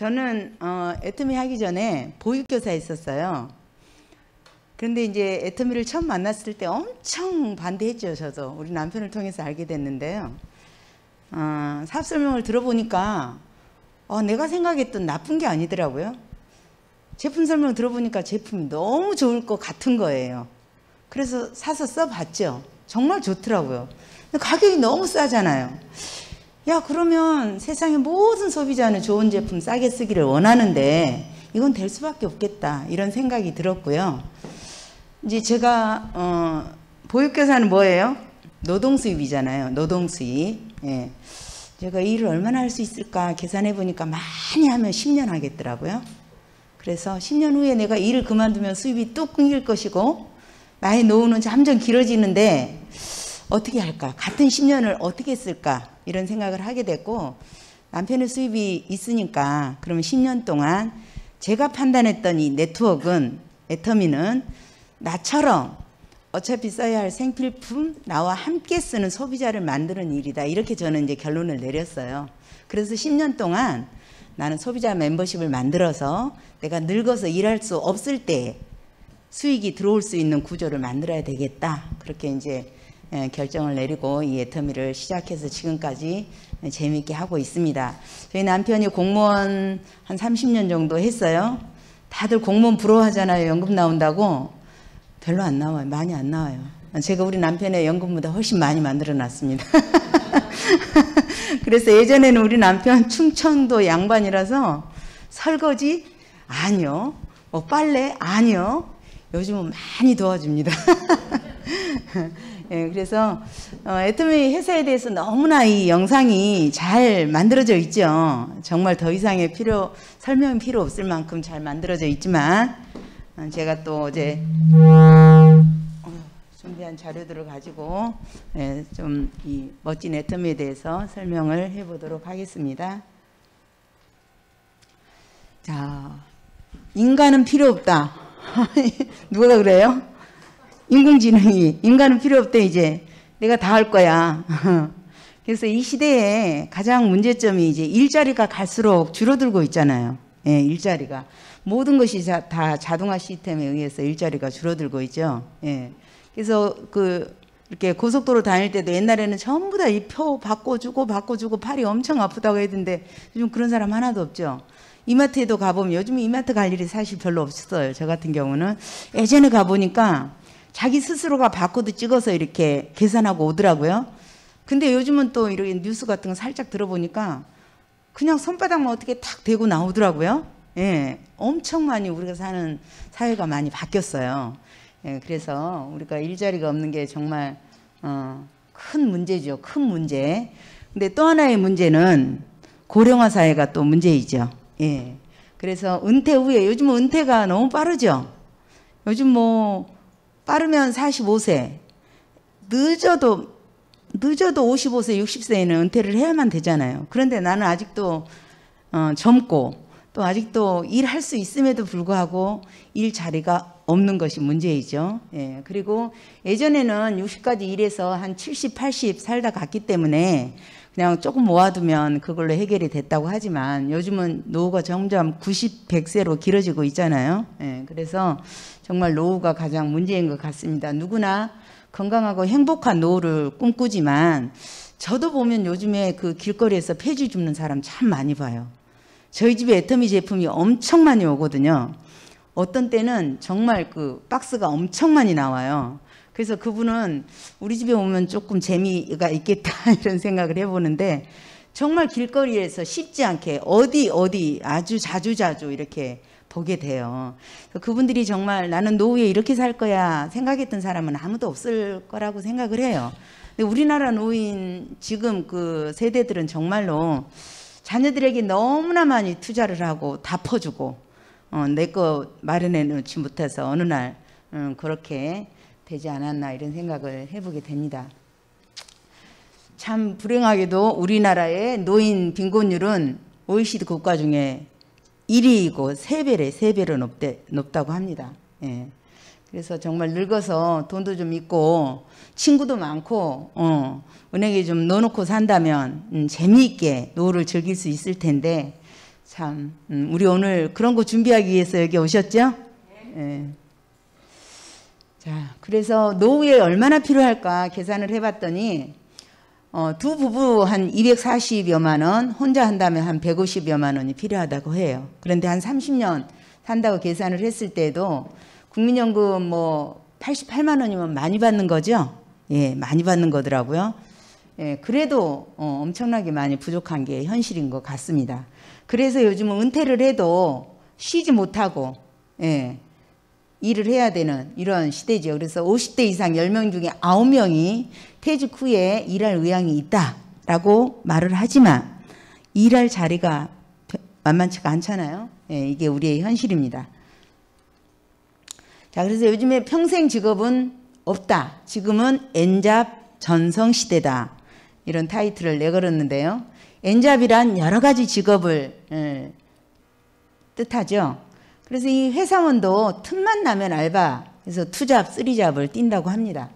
저는 어, 애터미 하기 전에 보육교사 있었어요 그런데 이제 애터미를 처음 만났을 때 엄청 반대했죠. 저도 우리 남편을 통해서 알게 됐는데요. 어, 사업 설명을 들어보니까 어, 내가 생각했던 나쁜 게 아니더라고요. 제품 설명 을 들어보니까 제품이 너무 좋을 것 같은 거예요. 그래서 사서 써봤죠. 정말 좋더라고요. 가격이 너무 싸잖아요. 야 그러면 세상의 모든 소비자는 좋은 제품 싸게 쓰기를 원하는데 이건 될 수밖에 없겠다 이런 생각이 들었고요. 이제 제가 어, 보육교사는 뭐예요? 노동수입이잖아요. 노동수입. 예. 제가 일을 얼마나 할 수 있을까 계산해 보니까 많이 하면 10년 하겠더라고요. 그래서 10년 후에 내가 일을 그만두면 수입이 뚝 끊길 것이고 나의 노후는 점점 길어지는데 어떻게 할까? 같은 10년을 어떻게 쓸까? 이런 생각을 하게 됐고 남편의 수입이 있으니까 그러면 10년 동안 제가 판단했던 이 네트워크는 애터미는 나처럼 어차피 써야 할 생필품 나와 함께 쓰는 소비자를 만드는 일이다 이렇게 저는 이제 결론을 내렸어요. 그래서 10년 동안 나는 소비자 멤버십을 만들어서 내가 늙어서 일할 수 없을 때 수익이 들어올 수 있는 구조를 만들어야 되겠다 그렇게 이제 예, 결정을 내리고 이 애터미를 시작해서 지금까지 재미있게 하고 있습니다. 저희 남편이 공무원 한 30년 정도 했어요. 다들 공무원 부러워하잖아요. 연금 나온다고. 별로 안 나와요. 많이 안 나와요. 제가 우리 남편의 연금보다 훨씬 많이 만들어 놨습니다. 그래서 예전에는 우리 남편 충청도 양반이라서 설거지? 아니요. 뭐 빨래? 아니요. 요즘은 많이 도와줍니다. 예, 그래서 어, 애터미 회사에 대해서 너무나 이 영상이 잘 만들어져 있죠. 정말 더 이상의 필요 설명 필요 없을 만큼 잘 만들어져 있지만 어, 제가 또 어제 어, 준비한 자료들을 가지고 예, 좀 이 멋진 애터미에 대해서 설명을 해보도록 하겠습니다. 자, 인간은 필요 없다. 누가 그래요? 인공지능이 인간은 필요 없대 이제 내가 다 할 거야. 그래서 이 시대에 가장 문제점이 이제 일자리가 갈수록 줄어들고 있잖아요. 예, 일자리가 모든 것이 자, 다 자동화 시스템에 의해서 일자리가 줄어들고 있죠. 예. 그래서 그 이렇게 고속도로 다닐 때도 옛날에는 전부 다 이 표 바꿔주고 바꿔주고 팔이 엄청 아프다고 했는데 요즘 그런 사람 하나도 없죠. 이마트에도 가보면 요즘 이마트 갈 일이 사실 별로 없었어요. 저 같은 경우는 예전에 가보니까 자기 스스로가 바코드 찍어서 이렇게 계산하고 오더라고요. 근데 요즘은 또 이렇게 뉴스 같은 거 살짝 들어보니까 그냥 손바닥만 어떻게 탁 대고 나오더라고요. 예. 엄청 많이 우리가 사는 사회가 많이 바뀌었어요. 예, 그래서 우리가 일자리가 없는 게 정말 어, 큰 문제죠. 큰 문제. 근데 또 하나의 문제는 고령화 사회가 또 문제이죠. 예. 그래서 은퇴 후에 요즘은 은퇴가 너무 빠르죠. 요즘 뭐 빠르면 45세, 늦어도 늦어도 55세, 60세에는 은퇴를 해야만 되잖아요. 그런데 나는 아직도 어, 젊고 또 아직도 일할 수 있음에도 불구하고 일 자리가 없는 것이 문제이죠. 예, 그리고 예전에는 60까지 일해서 한 70, 80 살다 갔기 때문에 그냥 조금 모아두면 그걸로 해결이 됐다고 하지만 요즘은 노후가 점점 90, 100세로 길어지고 있잖아요. 예, 그래서 정말 노후가 가장 문제인 것 같습니다. 누구나 건강하고 행복한 노후를 꿈꾸지만 저도 보면 요즘에 그 길거리에서 폐지 줍는 사람 참 많이 봐요. 저희 집에 애터미 제품이 엄청 많이 오거든요. 어떤 때는 정말 그 박스가 엄청 많이 나와요. 그래서 그분은 우리 집에 오면 조금 재미가 있겠다 이런 생각을 해보는데 정말 길거리에서 쉽지 않게 어디 어디 아주 자주 자주 이렇게 보게 돼요. 그분들이 정말 나는 노후에 이렇게 살 거야 생각했던 사람은 아무도 없을 거라고 생각을 해요. 근데 우리나라 노인 지금 그 세대들은 정말로 자녀들에게 너무나 많이 투자를 하고 다 퍼주고 어, 내거 마련해 놓지 못해서 어느 날 음, 그렇게 되지 않았나 이런 생각을 해보게 됩니다. 참 불행하게도 우리나라의 노인 빈곤율은 OECD 국가 중에 1위이고 3배래 3배로 높대, 높다고 합니다. 예. 그래서 정말 늙어서 돈도 좀 있고 친구도 많고 어, 은행에 좀 넣어놓고 산다면 음, 재미있게 노후를 즐길 수 있을 텐데 참 음, 우리 오늘 그런 거 준비하기 위해서 여기 오셨죠? 네. 예. 자, 그래서 노후에 얼마나 필요할까 계산을 해봤더니 어, 두 부부 한 240여만 원, 혼자 한다면 한 150여만 원이 필요하다고 해요. 그런데 한 30년 산다고 계산을 했을 때도 국민연금 뭐 88만 원이면 많이 받는 거죠? 예, 많이 받는 거더라고요. 예, 그래도 어, 엄청나게 많이 부족한 게 현실인 것 같습니다. 그래서 요즘은 은퇴를 해도 쉬지 못하고 예, 일을 해야 되는 이런 시대죠. 그래서 50대 이상 10명 중에 9명이 퇴직 후에 일할 의향이 있다라고 말을 하지만 일할 자리가 만만치가 않잖아요. 예, 이게 우리의 현실입니다. 자, 그래서 요즘에 평생 직업은 없다. 지금은 엔잡 전성 시대다. 이런 타이틀을 내걸었는데요. 엔잡이란 여러 가지 직업을 예, 뜻하죠. 그래서 이 회사원도 틈만 나면 알바, 그래서 투잡, 쓰리잡을 뛴다고 합니다.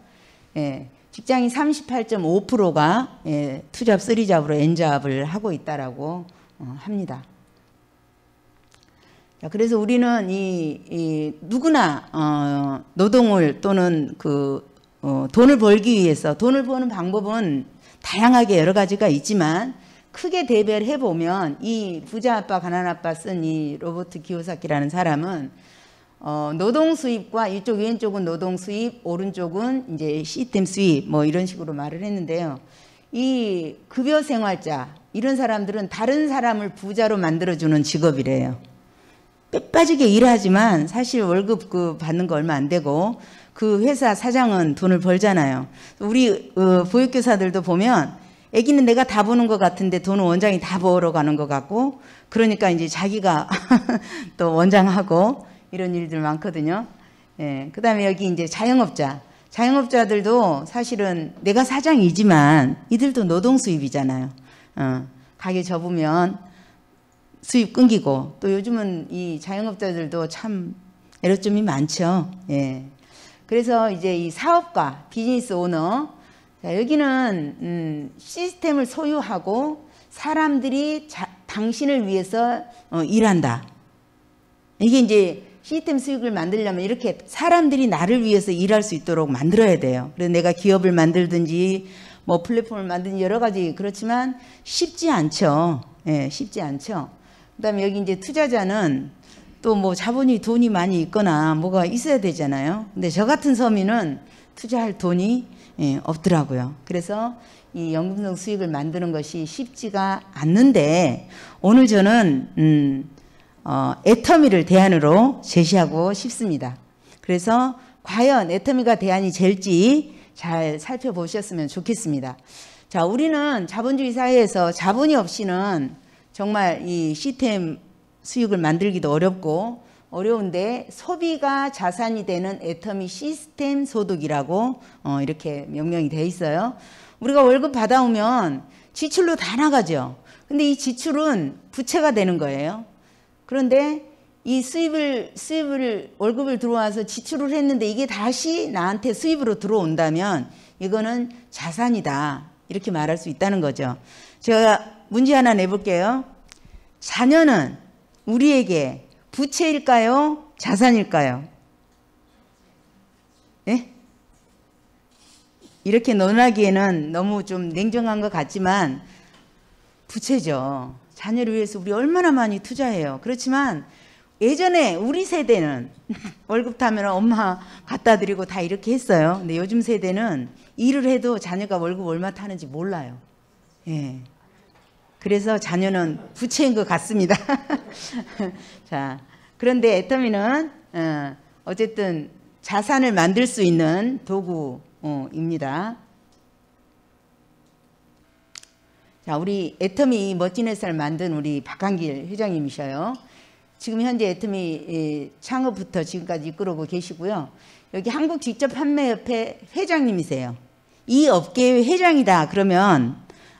예, 직장인 38.5%가 예, 투잡, 쓰리잡으로 엔잡을 하고 있다라고 어, 합니다. 자, 그래서 우리는 이, 이 누구나 어, 노동을 또는 그 어, 돈을 벌기 위해서 돈을 버는 방법은 다양하게 여러 가지가 있지만 크게 대별 해보면 이 부자 아빠 가난 아빠 쓴 이 로버트 기요사키라는 사람은 어, 노동 수입과 이쪽 왼쪽은 노동 수입, 오른쪽은 이제 시스템 수입 뭐 이런 식으로 말을 했는데요. 이 급여 생활자 이런 사람들은 다른 사람을 부자로 만들어주는 직업이래요. 빼빠지게 일하지만 사실 월급 그 받는 거 얼마 안 되고 그 회사 사장은 돈을 벌잖아요. 우리 어, 보육교사들도 보면 아기는 내가 다보는것 같은데 돈은 원장이 다 벌어 가는 것 같고 그러니까 이제 자기가 또 원장하고 이런 일들 많거든요. 예. 그다음에 여기 이제 자영업자. 자영업자들도 사실은 내가 사장이지만 이들도 노동 수입이잖아요. 어, 가게 접으면 수입 끊기고 또 요즘은 이 자영업자들도 참 애로점이 많죠. 예. 그래서 이제 이 사업가, 비즈니스 오너 여기는 음, 시스템을 소유하고 사람들이 자, 당신을 위해서 어, 일한다. 이게 이제 시스템 수익을 만들려면 이렇게 사람들이 나를 위해서 일할 수 있도록 만들어야 돼요. 그래서 내가 기업을 만들든지 뭐 플랫폼을 만든 여러 가지 그렇지만 쉽지 않죠. 예, 쉽지 않죠. 그다음에 여기 이제 투자자는 또 뭐 자본이 돈이 많이 있거나 뭐가 있어야 되잖아요. 근데 저 같은 서민은 투자할 돈이 예, 없더라고요. 그래서 이 연금성 수익을 만드는 것이 쉽지가 않는데 오늘 저는 음, 어, 애터미를 대안으로 제시하고 싶습니다. 그래서 과연 애터미가 대안이 될지 잘 살펴보셨으면 좋겠습니다. 자, 우리는 자본주의 사회에서 자본이 없이는 정말 이 시스템 수익을 만들기도 어렵고 어려운데 소비가 자산이 되는 애터미 시스템 소득이라고 어, 이렇게 명명이 돼 있어요. 우리가 월급 받아오면 지출로 다 나가죠. 근데 이 지출은 부채가 되는 거예요. 그런데 이 수입을 수입을 월급을 들어와서 지출을 했는데 이게 다시 나한테 수입으로 들어온다면 이거는 자산이다. 이렇게 말할 수 있다는 거죠. 제가 문제 하나 내볼게요. 자녀는 우리에게 부채일까요? 자산일까요? 예? 이렇게 논하기에는 너무 좀 냉정한 것 같지만 부채죠. 자녀를 위해서 우리 얼마나 많이 투자해요. 그렇지만 예전에 우리 세대는 월급 타면 엄마 갖다 드리고 다 이렇게 했어요. 근데 요즘 세대는 일을 해도 자녀가 월급 얼마 타는지 몰라요. 예. 그래서 자녀는 부채인 것 같습니다. 자, 그런데 애터미는 어, 어쨌든 자산을 만들 수 있는 도구입니다. 자, 우리 애터미 멋진 회사를 만든 우리 박한길 회장님이셔요. 지금 현재 애터미 창업부터 지금까지 이끌어오고 계시고요. 여기 한국 직접 판매협회 회장님이세요. 이 업계의 회장이다 그러면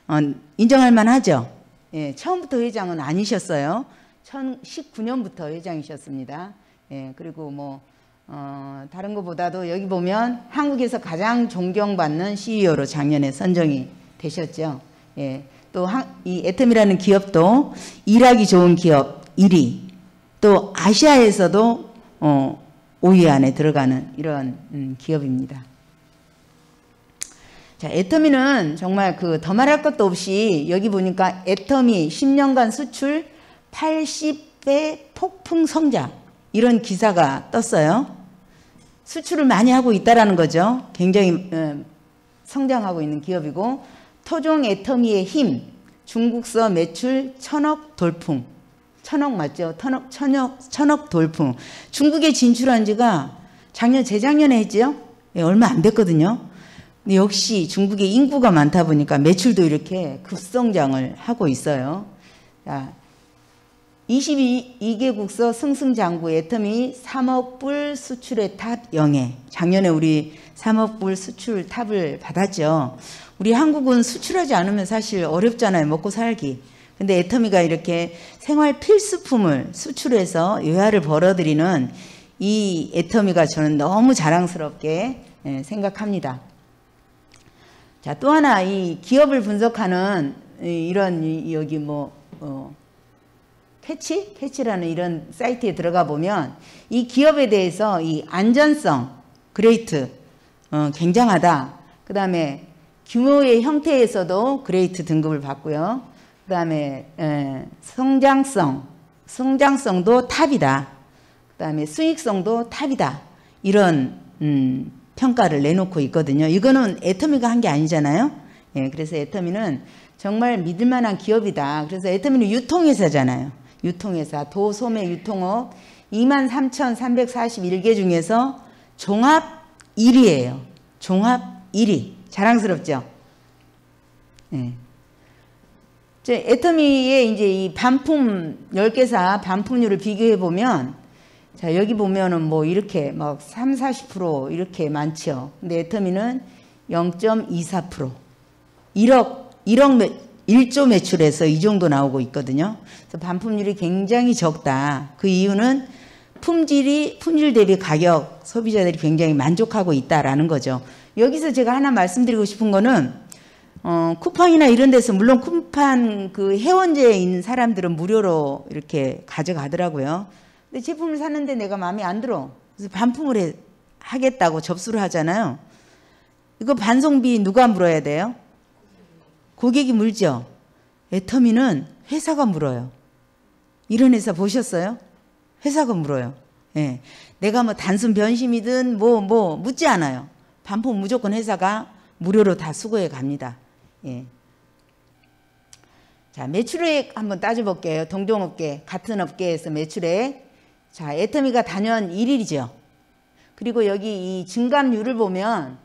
어, 인정할 만하죠. 예, 처음부터 회장은 아니셨어요. 2019년부터 회장이셨습니다. 예, 그리고 뭐 어, 다른 것보다도 여기 보면 한국에서 가장 존경받는 CEO로 작년에 선정이 되셨죠. 예, 또이 애텀이라는 기업도 일하기 좋은 기업 1위, 또 아시아에서도 어, 5위 안에 들어가는 이런 음, 기업입니다. 자, 애터미는 정말 그 더 말할 것도 없이 여기 보니까 애터미 10년간 수출 80배 폭풍 성장 이런 기사가 떴어요. 수출을 많이 하고 있다라는 거죠. 굉장히 어, 성장하고 있는 기업이고 토종 애터미의 힘 중국서 매출 천억 돌풍 천억 맞죠? 천억 천억 천억 돌풍 중국에 진출한 지가 작년 재작년에 했지요? 예, 얼마 안 됐거든요. 근데 역시 중국의 인구가 많다 보니까 매출도 이렇게 급성장을 하고 있어요. 자, 22개국서 승승장구 애텀이 3억 불 수출의 탑 영예. 작년에 우리 3억 불 수출 탑을 받았죠. 우리 한국은 수출하지 않으면 사실 어렵잖아요. 먹고 살기. 근데 애터미가 이렇게 생활 필수품을 수출해서 유화를 벌어들이는 이 애터미가 저는 너무 자랑스럽게 예, 생각합니다. 자, 또 하나 이 기업을 분석하는 이런 여기 뭐 어, 패치패치라는 이런 사이트에 들어가 보면 이 기업에 대해서 이 안전성, 그레이트, 어, 굉장하다. 그 다음에 규모의 형태에서도 그레이트 등급을 받고요. 그 다음에 성장성, 성장성도 탑이다. 그 다음에 수익성도 탑이다. 이런 음, 평가를 내놓고 있거든요. 이거는 애터미가 한 게 아니잖아요. 예, 그래서 애터미는 정말 믿을 만한 기업이다. 그래서 애터미는 유통회사잖아요. 유통회사, 도소매 유통업 23,341개 중에서 종합 1위예요. 종합 1위. 자랑스럽죠? 예. 애터미의 이제 이 반품 10개사 반품률을 비교해 보면 자, 여기 보면은 뭐 이렇게 막 3, 40% 이렇게 많죠. 근데 애터미는 0.24%. 1억, 1억 매, 1조 매출에서 이 정도 나오고 있거든요. 그래서 반품률이 굉장히 적다. 그 이유는 품질이, 품질 대비 가격 소비자들이 굉장히 만족하고 있다라는 거죠. 여기서 제가 하나 말씀드리고 싶은 거는 어, 쿠팡이나 이런 데서 물론 쿠팡 그 회원제에 있는 사람들은 무료로 이렇게 가져가더라고요. 근데 제품을 샀는데 내가 마음에 안 들어. 그래서 반품을 해, 하겠다고 접수를 하잖아요. 이거 반송비 누가 물어야 돼요? 고객이 물죠. 애터미는 회사가 물어요. 이런 회사 보셨어요? 회사가 물어요. 예. 내가 뭐 단순 변심이든 뭐뭐 뭐 묻지 않아요. 반품 무조건 회사가 무료로 다 수거해 갑니다. 예. 자, 매출액 한번 따져볼게요. 동종업계, 같은 업계에서 매출액. 자, 애터미가 단연 1일이죠. 그리고 여기 이 증감률을 보면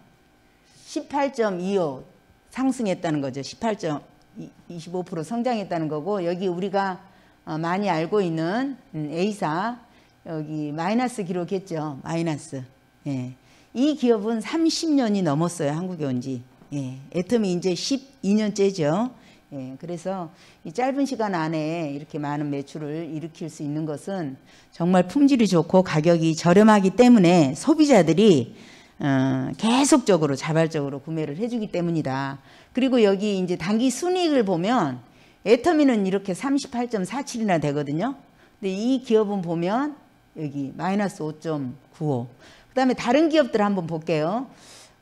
18.25 상승했다는 거죠. 18.25% 성장했다는 거고 여기 우리가 어, 많이 알고 있는 A사 음, 여기 마이너스 기록했죠. 마이너스. 예. 이 기업은 30년이 넘었어요. 한국에 온 지. 예. 애터미 이제 12년째죠. 예, 그래서 이 짧은 시간 안에 이렇게 많은 매출을 일으킬 수 있는 것은 정말 품질이 좋고 가격이 저렴하기 때문에 소비자들이 어, 계속적으로 자발적으로 구매를 해주기 때문이다. 그리고 여기 이제 단기 순이익을 보면 애터미는 이렇게 38.47이나 되거든요. 근데 이 기업은 보면 여기 마이너스 5.95. 그 다음에 다른 기업들 한번 볼게요.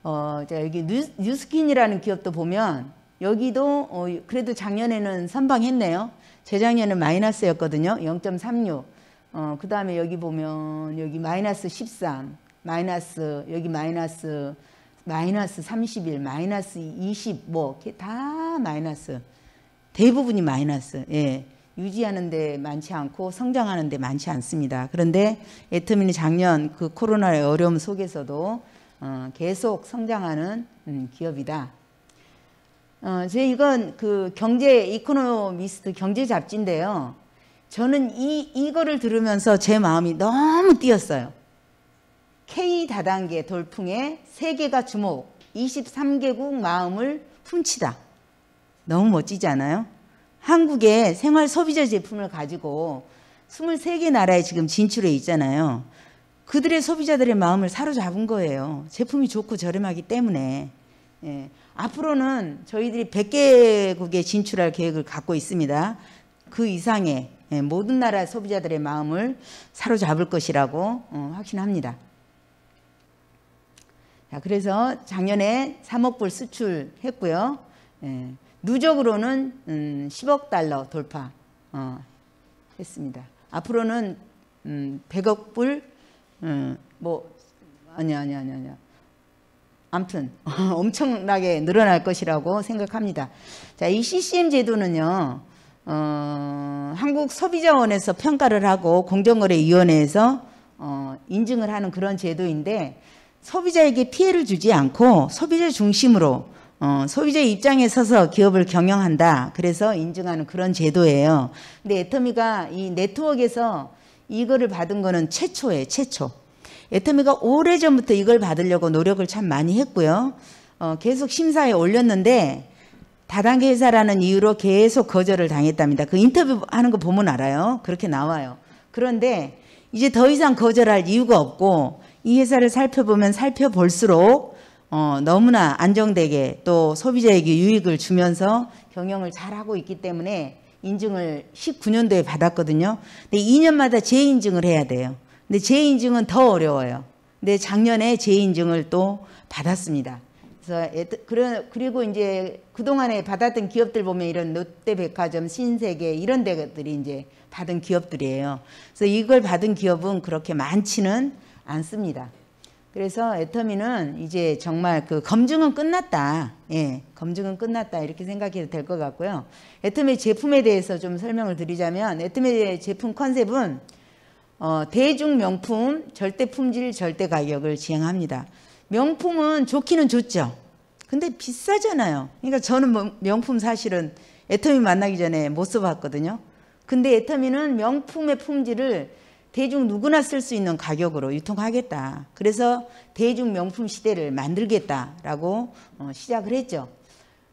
어, 자, 여기 뉴, 뉴스킨이라는 기업도 보면 여기도 어, 그래도 작년에는 선방했네요. 재작년은 마이너스였거든요. 0.36. 어, 그 다음에 여기 보면 여기 마이너스 13, 마이너스 여기 마이너스 마이너스 31, 마이너스 20, 뭐, 이렇게 다 마이너스. 대부분이 마이너스. 예. 유지하는데 많지 않고 성장하는데 많지 않습니다. 그런데 애터미는 작년 그 코로나의 어려움 속에서도 어, 계속 성장하는 음, 기업이다. 어, 제 이건 그 경제 이코노미스트 그 경제 잡지인데요. 저는 이 이거를 들으면서 제 마음이 너무 뛰었어요. K 다단계 돌풍에 세계가 주목 23개국 마음을 훔치다. 너무 멋지지 않아요? 한국의 생활 소비자 제품을 가지고 23개 나라에 지금 진출해 있잖아요. 그들의 소비자들의 마음을 사로잡은 거예요. 제품이 좋고 저렴하기 때문에. 예. 앞으로는 저희들이 100개국에 진출할 계획을 갖고 있습니다. 그 이상의 예, 모든 나라 소비자들의 마음을 사로잡을 것이라고 어, 확신합니다. 그래서 작년에 3억 불 수출했고요. 예, 누적으로는 10억 음, 달러 돌파했습니다. 어, 앞으로는 100억 음, 불, 음, 뭐, 아니, 아니, 아니, 아니. 암튼 엄청나게 늘어날 것이라고 생각합니다. 자, 이 CCM 제도는요. 어, 한국 소비자원에서 평가를 하고 공정거래위원회에서 어, 인증을 하는 그런 제도인데 소비자에게 피해를 주지 않고 소비자 중심으로 어, 소비자 입장에 서서 기업을 경영한다. 그래서 인증하는 그런 제도예요. 근데 애터미가 이 네트워크에서 이거를 받은 거는 최초예요. 최초. 애터미가 오래전부터 이걸 받으려고 노력을 참 많이 했고요. 어, 계속 심사에 올렸는데 다단계 회사라는 이유로 계속 거절을 당했답니다. 그 인터뷰하는 거 보면 알아요. 그렇게 나와요. 그런데 이제 더 이상 거절할 이유가 없고 이 회사를 살펴보면 살펴볼수록 어, 너무나 안정되게 또 소비자에게 유익을 주면서 경영을 잘하고 있기 때문에 인증을 19년도에 받았거든요. 근데 2년마다 재인증을 해야 돼요. 근데 재인증은 더 어려워요. 근데 작년에 재인증을 또 받았습니다. 그래서 그런 그리고 이제 그동안에 받았던 기업들 보면 이런 롯데백화점, 신세계 이런 데들이 이제 받은 기업들이에요. 그래서 이걸 받은 기업은 그렇게 많지는 않습니다. 그래서 애터미는 이제 정말 그 검증은 끝났다. 예, 검증은 끝났다. 이렇게 생각해도 될 것 같고요. 애터미 제품에 대해서 좀 설명을 드리자면 애터미의 제품 컨셉은 어, 대중 명품 절대 품질 절대 가격을 지향합니다. 명품은 좋기는 좋죠. 근데 비싸잖아요. 그러니까 저는 뭐 명품 사실은 애터미 만나기 전에 못 써봤거든요. 근데 애터미는 명품의 품질을 대중 누구나 쓸 수 있는 가격으로 유통하겠다. 그래서 대중 명품 시대를 만들겠다라고 어, 시작을 했죠.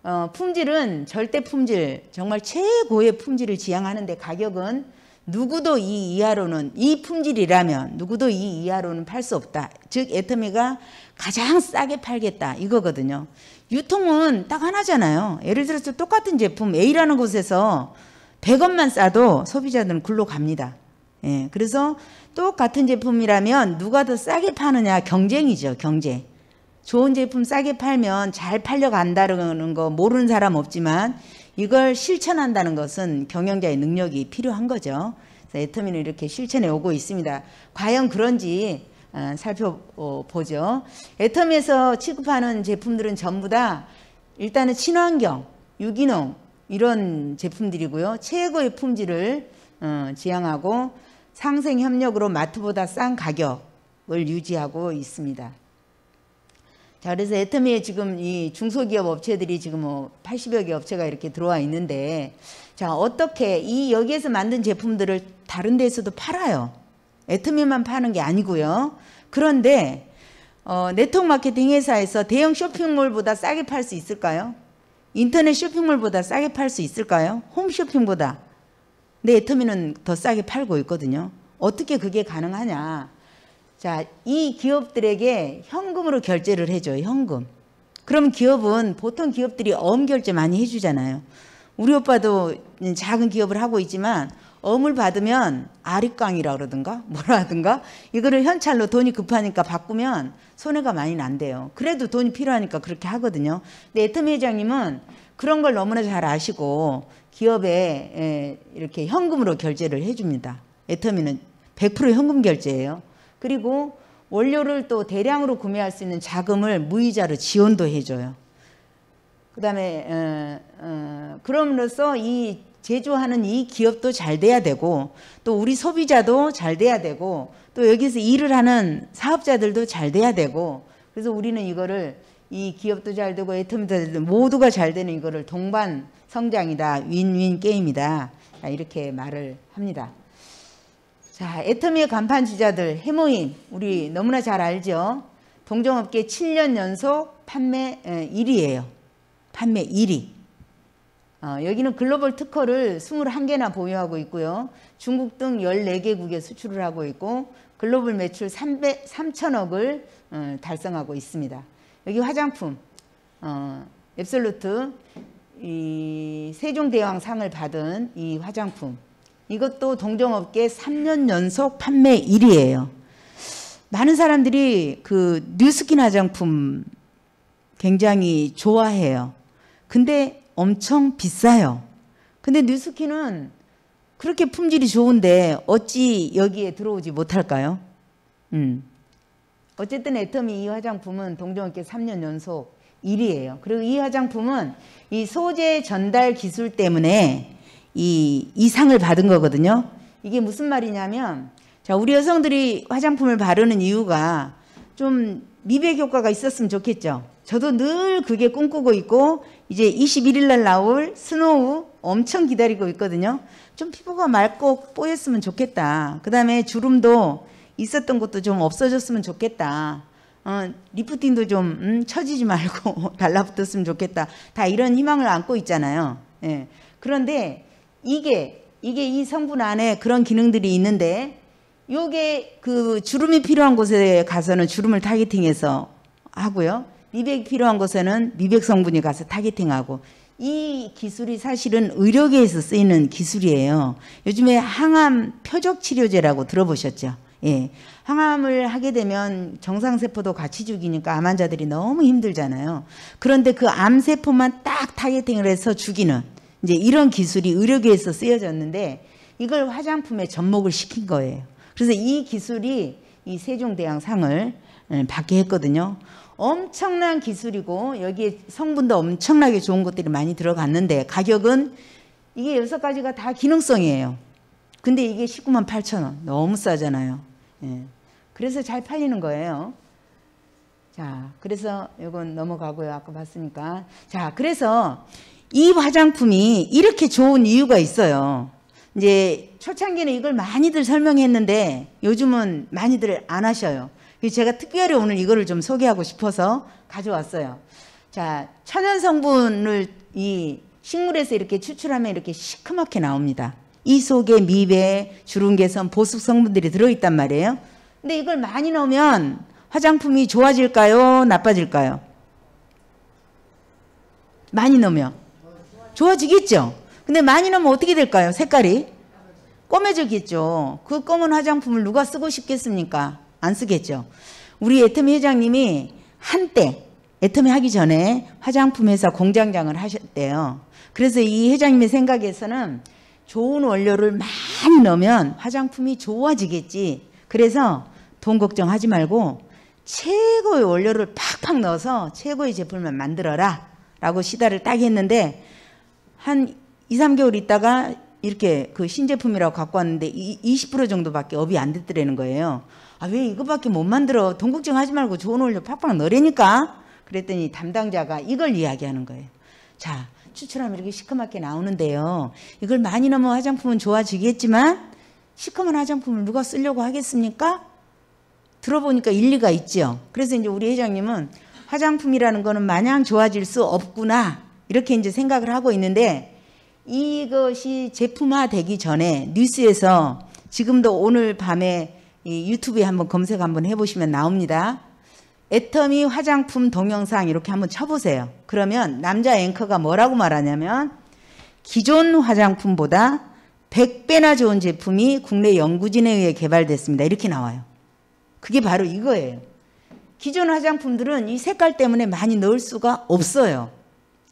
어, 품질은 절대 품질, 정말 최고의 품질을 지향하는데 가격은 누구도 이 이하로는 이 품질이라면 누구도 이 이하로는 팔 수 없다. 즉 애터미가 가장 싸게 팔겠다 이거거든요. 유통은 딱 하나잖아요. 예를 들어서 똑같은 제품 A라는 곳에서 100원만 싸도 소비자들은 글로 갑니다. 예, 그래서 똑같은 제품이라면 누가 더 싸게 파느냐 경쟁이죠 경쟁. 좋은 제품 싸게 팔면 잘 팔려간다는 거 모르는 사람 없지만 이걸 실천한다는 것은 경영자의 능력이 필요한 거죠. 그래서 애터미는 이렇게 실천해 오고 있습니다. 과연 그런지 어, 살펴보죠. 애텀에서 취급하는 제품들은 전부 다 일단은 친환경, 유기농 이런 제품들이고요. 최고의 품질을 어, 지향하고 상생 협력으로 마트보다 싼 가격을 유지하고 있습니다. 자, 그래서 애터미에 지금 이 중소기업 업체들이 지금 뭐 80여 개 업체가 이렇게 들어와 있는데 자, 어떻게 이 여기에서 만든 제품들을 다른 데에서도 팔아요. 애터미만 파는 게 아니고요. 그런데 어, 네트워크 마케팅 회사에서 대형 쇼핑몰보다 싸게 팔 수 있을까요? 인터넷 쇼핑몰보다 싸게 팔 수 있을까요? 홈쇼핑보다. 근데 애터미는 더 싸게 팔고 있거든요. 어떻게 그게 가능하냐. 자, 이 기업들에게 현금으로 결제를 해줘요. 현금. 그럼 기업은 보통 기업들이 엄 결제 많이 해주잖아요. 우리 오빠도 음, 작은 기업을 하고 있지만 엄을 받으면 아리깡이라 그러든가 뭐라 하든가 이거를 현찰로 돈이 급하니까 바꾸면 손해가 많이 난대요. 그래도 돈이 필요하니까 그렇게 하거든요. 근데 애미 회장님은 그런 걸 너무나 잘 아시고 기업에 이렇게 현금으로 결제를 해줍니다. 애터미는 100% 현금 결제예요. 그리고 원료를 또 대량으로 구매할 수 있는 자금을 무이자로 지원도 해줘요. 그 다음에 어, 어, 그럼으로써 이 제조하는 이 기업도 잘 돼야 되고 또 우리 소비자도 잘 돼야 되고 또 여기서 일을 하는 사업자들도 잘 돼야 되고 그래서 우리는 이거를 이 기업도 잘 되고 애텀도 잘 되고 모두가 잘 되는 이거를 동반 성장이다 윈윈 게임이다 이렇게 말을 합니다. 자, 애터미의 간판 주자들해모인 우리 너무나 잘 알죠. 동종업계 7년 연속 판매 1위예요. 판매 1위. 어, 여기는 글로벌 특허를 21개나 보유하고 있고요. 중국 등 14개국에 수출을 하고 있고 글로벌 매출 300, 0억을 어, 달성하고 있습니다. 여기 화장품 어, 앱솔루트 이 세종대왕상을 받은 이 화장품 이것도 동종업계 3년 연속 판매 1위예요. 많은 사람들이 그 뉴스킨 화장품 굉장히 좋아해요. 근데 엄청 비싸요. 근데 뉴스킨은 그렇게 품질이 좋은데 어찌 여기에 들어오지 못할까요? 음. 어쨌든 애텀이 이 화장품은 동종업계 3년 연속 1위예요. 그리고 이 화장품은 이 소재 전달 기술 때문에 이, 이 상을 받은 거거든요. 이게 무슨 말이냐면 자, 우리 여성들이 화장품을 바르는 이유가 좀 미백 효과가 있었으면 좋겠죠. 저도 늘 그게 꿈꾸고 있고 이제 21일 날 나올 스노우 엄청 기다리고 있거든요. 좀 피부가 맑고 뽀였으면 좋겠다. 그다음에 주름도 있었던 것도 좀 없어졌으면 좋겠다. 어, 리프팅도 좀 음, 처지지 말고 달라붙었으면 좋겠다. 다 이런 희망을 안고 있잖아요. 예. 그런데 이게 이게 이 성분 안에 그런 기능들이 있는데 요게 그 주름이 필요한 곳에 가서는 주름을 타겟팅해서 하고요. 미백이 필요한 곳에는 미백 성분이 가서 타겟팅하고 이 기술이 사실은 의료계에서 쓰이는 기술이에요. 요즘에 항암 표적 치료제라고 들어보셨죠? 예. 항암을 하게 되면 정상세포도 같이 죽이니까 암 환자들이 너무 힘들잖아요. 그런데 그 암세포만 딱 타겟팅을 해서 죽이는 이제 이런 기술이 의료계에서 쓰여졌는데 이걸 화장품에 접목을 시킨 거예요. 그래서 이 기술이 이 세종대왕상을 예, 받게 했거든요. 엄청난 기술이고 여기에 성분도 엄청나게 좋은 것들이 많이 들어갔는데 가격은 이게 여섯 가지가 다 기능성이에요. 근데 이게 19만 8천 원 너무 싸잖아요. 예. 그래서 잘 팔리는 거예요. 자, 그래서 이건 넘어가고요. 아까 봤으니까. 자, 그래서 이 화장품이 이렇게 좋은 이유가 있어요. 이제 초창기는 이걸 많이들 설명했는데 요즘은 많이들 안 하셔요. 제가 특별히 오늘 이거를 좀 소개하고 싶어서 가져왔어요. 자, 천연 성분을 이 식물에서 이렇게 추출하면 이렇게 시커멓게 나옵니다. 이 속에 미배, 주름개선, 보습 성분들이 들어있단 말이에요. 근데 이걸 많이 넣으면 화장품이 좋아질까요? 나빠질까요? 많이 넣으면. 좋아지겠죠? 근데 많이 넣으면 어떻게 될까요? 색깔이? 검해지겠죠. 그 검은 화장품을 누가 쓰고 싶겠습니까? 안 쓰겠죠. 우리 애터미 회장님이 한때 애터미 하기 전에 화장품 회사 공장장을 하셨대요. 그래서 이 회장님의 생각에서는 좋은 원료를 많이 넣으면 화장품이 좋아지겠지. 그래서 돈 걱정하지 말고 최고의 원료를 팍팍 넣어서 최고의 제품을 만들어라 라고 시달을딱 했는데 한 2, 3개월 있다가 이렇게 그 신제품이라고 갖고 왔는데 20% 정도밖에 업이 안 됐더라는 거예요. 아, 왜이것밖에못 만들어? 동국정하지 말고 좋은 원료 팍팍 넣으라니까? 그랬더니 담당자가 이걸 이야기하는 거예요. 자, 추출하면 이렇게 시커멓게 나오는데요. 이걸 많이 넣으면 화장품은 좋아지겠지만 시커먼 화장품을 누가 쓰려고 하겠습니까? 들어보니까 일리가 있죠. 그래서 이제 우리 회장님은 화장품이라는 거는 마냥 좋아질 수 없구나. 이렇게 이제 생각을 하고 있는데 이것이 제품화되기 전에 뉴스에서 지금도 오늘 밤에 유튜브에 한번 검색 한번 해보시면 나옵니다. 애터미 화장품 동영상 이렇게 한번 쳐보세요. 그러면 남자 앵커가 뭐라고 말하냐면 기존 화장품보다 100배나 좋은 제품이 국내 연구진에 의해 개발됐습니다. 이렇게 나와요. 그게 바로 이거예요. 기존 화장품들은 이 색깔 때문에 많이 넣을 수가 없어요.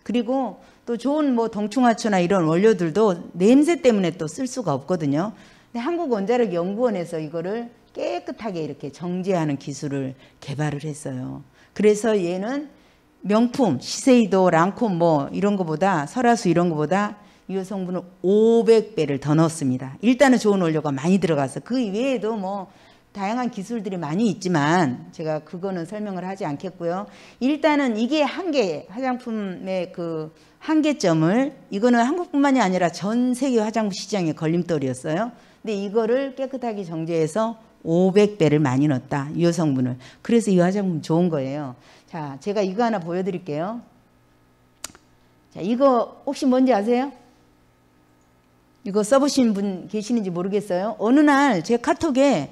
그리고 또 좋은 뭐 동충하초나 이런 원료들도 냄새 때문에 또 쓸 수가 없거든요. 근데 한국원자력연구원에서 이거를 깨끗하게 이렇게 정제하는 기술을 개발을 했어요. 그래서 얘는 명품 시세이도 랑콤 뭐 이런 거보다 설화수 이런 거보다 유 성분을 500배를 더 넣었습니다. 일단은 좋은 원료가 많이 들어가서 그 외에도 뭐 다양한 기술들이 많이 있지만 제가 그거는 설명을 하지 않겠고요. 일단은 이게 한계 화장품의 그 한계점을 이거는 한국뿐만이 아니라 전 세계 화장품 시장의 걸림돌이었어요. 근데 이거를 깨끗하게 정제해서 500배를 많이 넣었다. 유효 성분을. 그래서 이 화장품 좋은 거예요. 자, 제가 이거 하나 보여 드릴게요. 자, 이거 혹시 뭔지 아세요? 이거 써보신 분 계시는지 모르겠어요. 어느 날 제 카톡에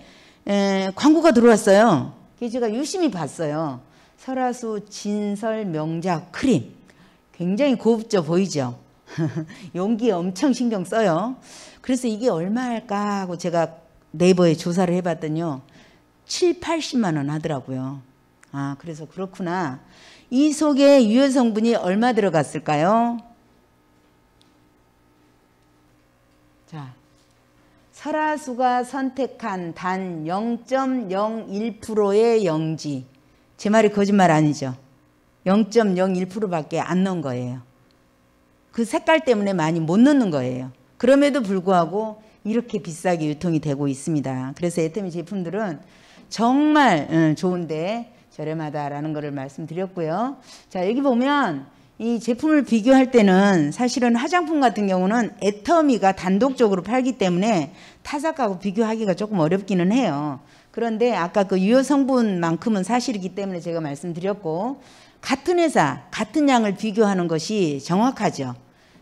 에, 예, 광고가 들어왔어요. 제가 유심히 봤어요. 설화수 진설 명작 크림. 굉장히 고급져 보이죠? 용기 엄청 신경 써요. 그래서 이게 얼마일까 하고 제가 네이버에 조사를 해봤더니요. 7, 80만 원 하더라고요. 아, 그래서 그렇구나. 이 속에 유효 성분이 얼마 들어갔을까요? 설화수가 선택한 단 0.01%의 영지. 제 말이 거짓말 아니죠. 0.01%밖에 안 넣은 거예요. 그 색깔 때문에 많이 못 넣는 거예요. 그럼에도 불구하고 이렇게 비싸게 유통이 되고 있습니다. 그래서 에터미 제품들은 정말 어, 좋은데 저렴하다라는 것을 말씀드렸고요. 자 여기 보면 이 제품을 비교할 때는 사실은 화장품 같은 경우는 에터미가 단독적으로 팔기 때문에 타작하고 비교하기가 조금 어렵기는 해요. 그런데 아까 그 유효 성분만큼은 사실이기 때문에 제가 말씀드렸고 같은 회사, 같은 양을 비교하는 것이 정확하죠.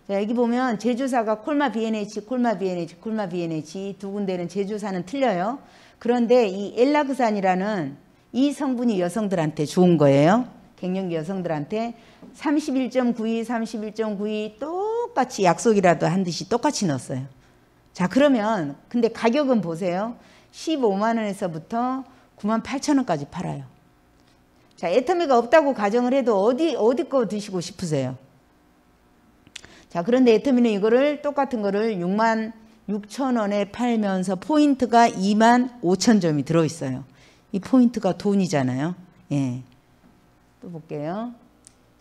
자, 여기 보면 제조사가 콜마 BNH, 콜마 BNH, 콜마 BNH 두 군데는 제조사는 틀려요. 그런데 이 엘라그산이라는 이 성분이 여성들한테 좋은 거예요. 갱년기 여성들한테 31.92, 31.92 똑같이 약속이라도 한 듯이 똑같이 넣었어요. 자 그러면 근데 가격은 보세요. 15만 원에서부터 9만 8천 원까지 팔아요. 자 에터미가 없다고 가정을 해도 어디 어디 거 드시고 싶으세요? 자 그런데 에터미는 이거를 똑같은 거를 6만 6천 원에 팔면서 포인트가 2만 5천 점이 들어있어요. 이 포인트가 돈이잖아요. 예. 또 볼게요.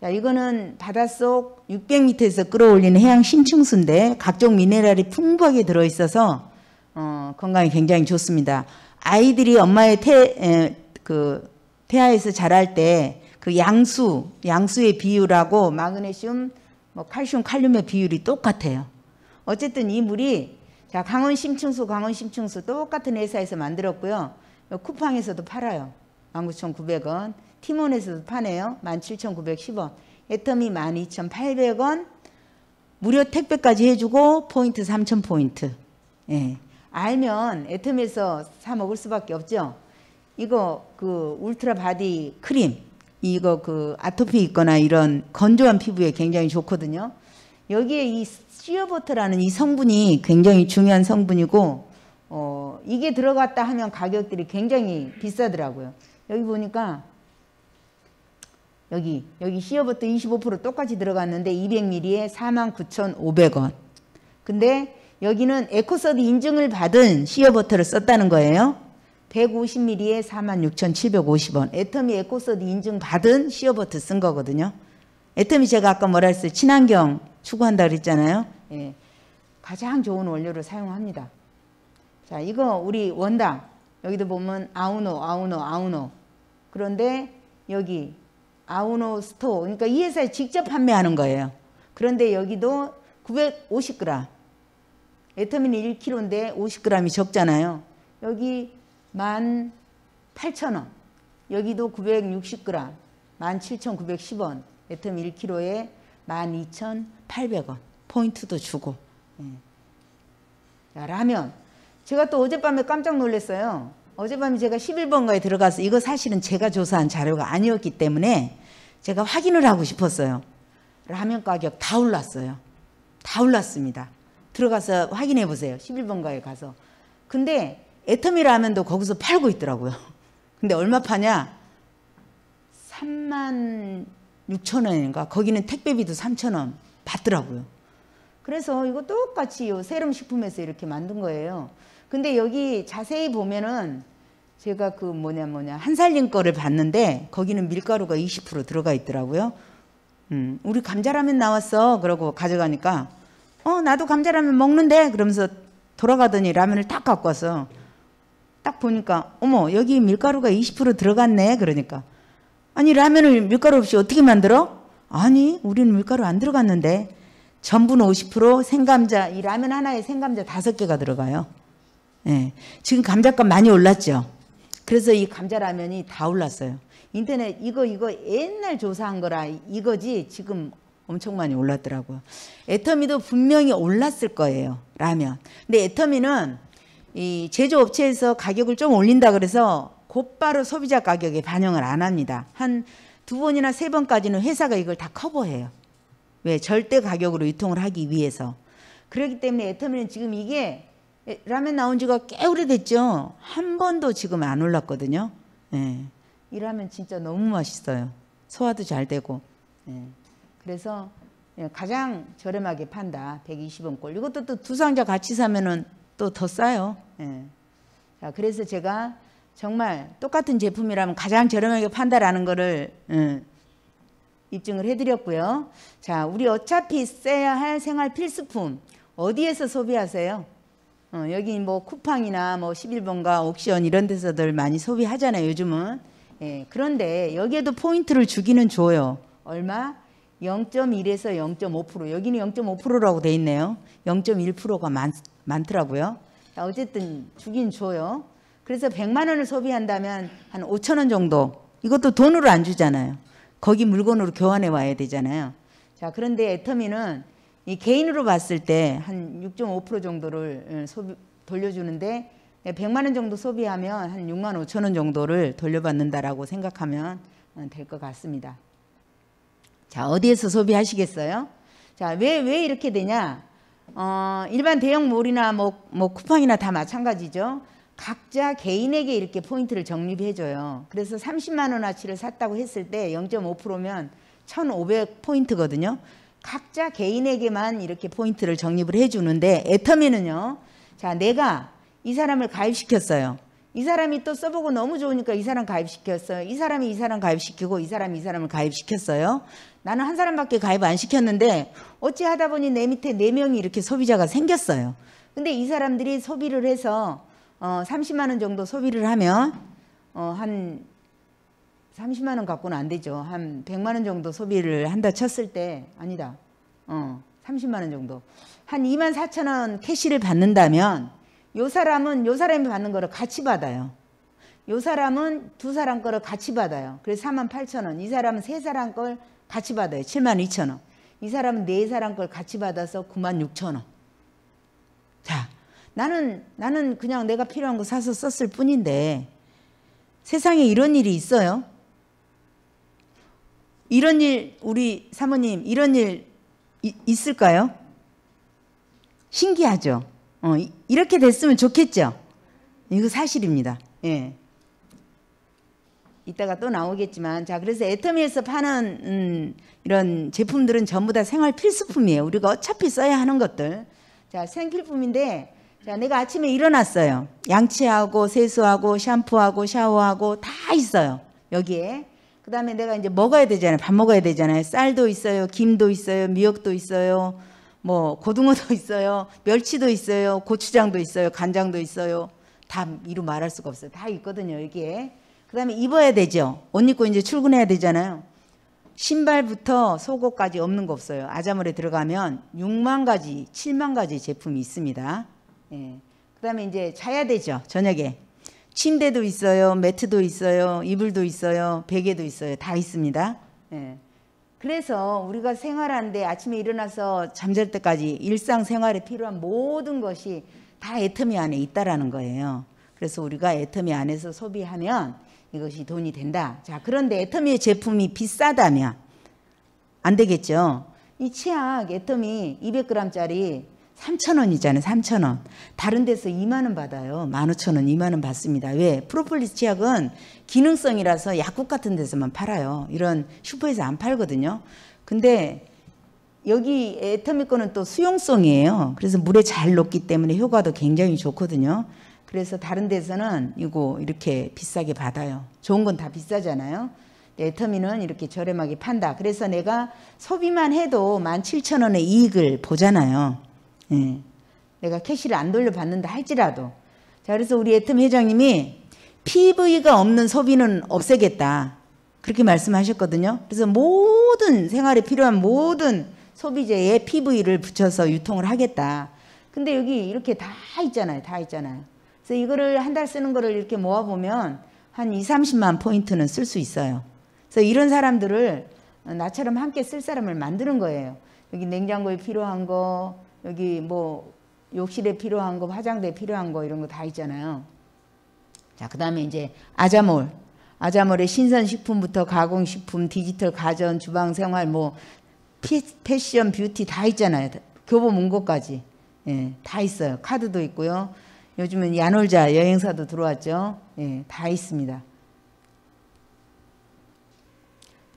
자, 이거는 바닷속 600m에서 끌어올리는 해양 심층수인데 각종 미네랄이 풍부하게 들어있어서 어, 건강에 굉장히 좋습니다. 아이들이 엄마의 태, 에, 그, 태아에서 자랄 때 그 양수, 양수의 비율하고 마그네슘, 뭐 칼슘, 칼륨의 비율이 똑같아요. 어쨌든 이 물이 자 강원 심층수, 강원 심층수 똑같은 회사에서 만들었고요. 쿠팡에서도 팔아요. 19,900원. 티몬에서도 파네요. 17,910원. 애터미 12,800원. 무료 택배까지 해주고 포인트 3,000포인트. 예. 알면 애터미에서 사 먹을 수밖에 없죠. 이거 그 울트라 바디 크림. 이거 그 아토피 있거나 이런 건조한 피부에 굉장히 좋거든요. 여기에 이 시어버터라는 이 성분이 굉장히 중요한 성분이고 어, 이게 들어갔다 하면 가격들이 굉장히 비싸더라고요. 여기 보니까 여기 여기 시어버터 25% 똑같이 들어갔는데 200ml에 49,500원. 근데 여기는 에코서드 인증을 받은 시어버터를 썼다는 거예요. 150ml에 46,750원. 애텀이 에코서드 인증 받은 시어버터 쓴 거거든요. 애텀이 제가 아까 뭐라 했어요? 친환경 추구한다 그랬잖아요. 예. 가장 좋은 원료를 사용합니다. 자, 이거 우리 원당 여기도 보면 아우노, 아우노, 아우노. 그런데 여기 아우노 스토어 그러니까 이 회사에 직접 판매하는 거예요. 그런데 여기도 950g 에터민이 1kg인데 50g이 적잖아요. 여기 18,000원 여기도 960g 17,910원 에터민 1kg에 12,800원 포인트도 주고 예. 라면 제가 또 어젯밤에 깜짝 놀랐어요. 어젯밤에 제가 11번가에 들어가서 이거 사실은 제가 조사한 자료가 아니었기 때문에 제가 확인을 하고 싶었어요. 라면 가격 다 올랐어요. 다 올랐습니다. 들어가서 확인해 보세요. 11번가에 가서. 근데 애터미 라면도 거기서 팔고 있더라고요. 근데 얼마 파냐? 3만 6천 원인가? 거기는 택배비도 3천 원 받더라고요. 그래서 이거 똑같이 요 세럼식품에서 이렇게 만든 거예요. 근데 여기 자세히 보면은 제가 그 뭐냐 뭐냐 한살림 거를 봤는데 거기는 밀가루가 20% 들어가 있더라고요. 음, 우리 감자라면 나왔어. 그러고 가져가니까 어 나도 감자라면 먹는데 그러면서 돌아가더니 라면을 딱 갖고 와서 딱 보니까 어머 여기 밀가루가 20% 들어갔네 그러니까 아니 라면을 밀가루 없이 어떻게 만들어? 아니 우리는 밀가루 안 들어갔는데 전분 50% 생감자 이 라면 하나에 생감자 5 개가 들어가요. 예. 지금 감자값 많이 올랐죠. 그래서 이 감자라면이 다 올랐어요. 인터넷 이거 이거 옛날 조사한 거라 이거지 지금 엄청 많이 올랐더라고요. 애터미도 분명히 올랐을 거예요. 라면. 근데 애터미는 이 제조업체에서 가격을 좀 올린다 그래서 곧바로 소비자 가격에 반영을 안 합니다. 한 두 번이나 세 번까지는 회사가 이걸 다 커버해요. 왜 절대 가격으로 유통을 하기 위해서. 그렇기 때문에 애터미는 지금 이게 예, 라면 나온 지가 꽤 오래됐죠. 한 번도 지금 안 올랐거든요. 예. 이 라면 진짜 너무 맛있어요. 소화도 잘 되고. 예. 그래서 예, 가장 저렴하게 판다. 120원꼴. 이것도 또 두 상자 같이 사면은 또 더 싸요. 예. 자, 그래서 제가 정말 똑같은 제품이라면 가장 저렴하게 판다라는 거를 예. 입증을 해드렸고요. 자, 우리 어차피 써야 할 생활 필수품 어디에서 소비하세요? 어, 여기 뭐 쿠팡이나 뭐 11번가 옥션 이런 데서들 많이 소비하잖아요 요즘은 예, 그런데 여기에도 포인트를 주기는 줘요 얼마? 0.1에서 0.5% 여기는 0.5%라고 돼 있네요 0.1%가 많, 많더라고요 자, 어쨌든 주긴 줘요 그래서 100만 원을 소비한다면 한 5천 원 정도 이것도 돈으로 안 주잖아요 거기 물건으로 교환해 와야 되잖아요 자 그런데 애터미는 이 개인으로 봤을 때 한 6.5% 정도를 예, 소비, 돌려주는데 100만 원 정도 소비하면 한 6만 5천 원 정도를 돌려받는다라고 생각하면 어, 될것 같습니다. 자 어디에서 소비하시겠어요? 자왜왜 왜 이렇게 되냐? 어, 일반 대형 몰이나 뭐, 뭐 쿠팡이나 다 마찬가지죠. 각자 개인에게 이렇게 포인트를 적립해줘요. 그래서 30만 원어치를 샀다고 했을 때 0.5%면 1,500 포인트거든요. 각자 개인에게만 이렇게 포인트를 정립을 해주는데 애터미는요. 자, 내가 이 사람을 가입시켰어요. 이 사람이 또 써보고 너무 좋으니까 이 사람 가입시켰어요. 이 사람이 이 사람 가입시키고 이 사람이 이 사람을 가입시켰어요. 나는 한 사람밖에 가입 안 시켰는데 어찌하다 보니 내 밑에 네 명이 이렇게 소비자가 생겼어요. 근데 이 사람들이 소비를 해서 어 30만 원 정도 소비를 하면 어한 30만 원 갖고는 안 되죠. 한 100만 원 정도 소비를 한다 쳤을 때 아니다. 어, 30만 원 정도. 한 2만 4천 원 캐시를 받는다면 요 사람은 요 사람이 받는 거를 같이 받아요. 요 사람은 두 사람 거를 같이 받아요. 그래서 4만 8천 원. 이 사람은 세 사람 걸 같이 받아요. 7만 2천 원. 이 사람은 네 사람 걸 같이 받아서 9만 6천 원. 자, 나는 나는 그냥 내가 필요한 거 사서 썼을 뿐인데 세상에 이런 일이 있어요. 이런 일 우리 사모님 이런 일 이, 있을까요? 신기하죠. 어, 이렇게 됐으면 좋겠죠. 이거 사실입니다. 예. 이따가 또 나오겠지만 자 그래서 애터미에서 파는 음, 이런 제품들은 전부 다 생활 필수품이에요. 우리가 어차피 써야 하는 것들. 자 생필품인데 자 내가 아침에 일어났어요. 양치하고 세수하고 샴푸하고 샤워하고 다 있어요. 여기에 그 다음에 내가 이제 먹어야 되잖아요. 밥 먹어야 되잖아요. 쌀도 있어요. 김도 있어요. 미역도 있어요. 뭐 고등어도 있어요. 멸치도 있어요. 고추장도 있어요. 간장도 있어요. 다 이루 말할 수가 없어요. 다 있거든요. 여기에. 그 다음에 입어야 되죠. 옷 입고 이제 출근해야 되잖아요. 신발부터 속옷까지 없는 거 없어요. 아자몰에 들어가면 6만 가지, 7만 가지 제품이 있습니다. 예. 그 다음에 이제 자야 되죠. 저녁에. 침대도 있어요, 매트도 있어요, 이불도 있어요, 베개도 있어요. 다 있습니다. 예. 그래서 우리가 생활하는데 아침에 일어나서 잠잘 때까지 일상 생활에 필요한 모든 것이 다 애터미 안에 있다라는 거예요. 그래서 우리가 애터미 안에서 소비하면 이것이 돈이 된다. 자, 그런데 애터미의 제품이 비싸다면 안 되겠죠. 이 치약 애터미 200g짜리 3천 원이잖아요. 3천 원. 다른 데서 2만 원 받아요. 15,000원, 2만 원 받습니다. 왜? 프로폴리스 치약은 기능성이라서 약국 같은 데서만 팔아요. 이런 슈퍼에서 안 팔거든요. 근데 여기 에터미 거는 또 수용성이에요. 그래서 물에 잘 녹기 때문에 효과도 굉장히 좋거든요. 그래서 다른 데서는 이거 이렇게 비싸게 받아요. 좋은 건 다 비싸잖아요. 에터미는 이렇게 저렴하게 판다. 그래서 내가 소비만 해도 17,000원의 이익을 보잖아요. 예. 내가 캐시를 안 돌려받는다 할지라도. 자, 그래서 우리 애틈 회장님이 PV가 없는 소비는 없애겠다. 그렇게 말씀하셨거든요. 그래서 모든 생활에 필요한 모든 소비재에 PV를 붙여서 유통을 하겠다. 근데 여기 이렇게 다 있잖아요. 다 있잖아요. 그래서 이거를 한 달 쓰는 거를 이렇게 모아보면 한 2, 0 30만 포인트는 쓸 수 있어요. 그래서 이런 사람들을 나처럼 함께 쓸 사람을 만드는 거예요. 여기 냉장고에 필요한 거, 여기 뭐 욕실에 필요한 거, 화장대 필요한 거 이런 거 다 있잖아요. 자, 그다음에 이제 아자몰. 아자몰의 신선식품부터 가공식품, 디지털 가전, 주방 생활 뭐 피, 패션, 뷰티 다 있잖아요. 교보 문고까지. 예, 다 있어요. 카드도 있고요. 요즘은 야놀자 여행사도 들어왔죠. 예, 다 있습니다.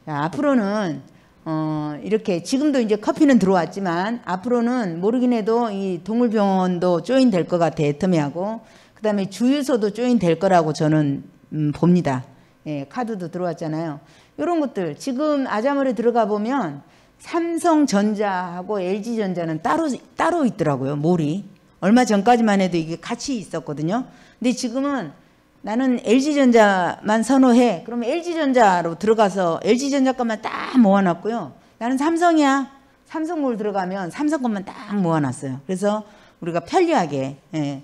자, 앞으로는 어, 이렇게 지금도 이제 커피는 들어왔지만 앞으로는 모르긴 해도 이 동물병원도 조인될 것 같아 애터미하고 그다음에 주유소도 조인될 거라고 저는 음, 봅니다. 예, 카드도 들어왔잖아요. 이런 것들 지금 아자몰에 들어가 보면 삼성전자하고 LG전자는 따로 따로 있더라고요. 몰이 얼마 전까지만 해도 이게 같이 있었거든요. 근데 지금은 나는 LG전자만 선호해. 그러면 LG전자로 들어가서 LG전자 것만 딱 모아놨고요. 나는 삼성이야. 삼성몰 들어가면 삼성 것만 딱 모아놨어요. 그래서 우리가 편리하게 예,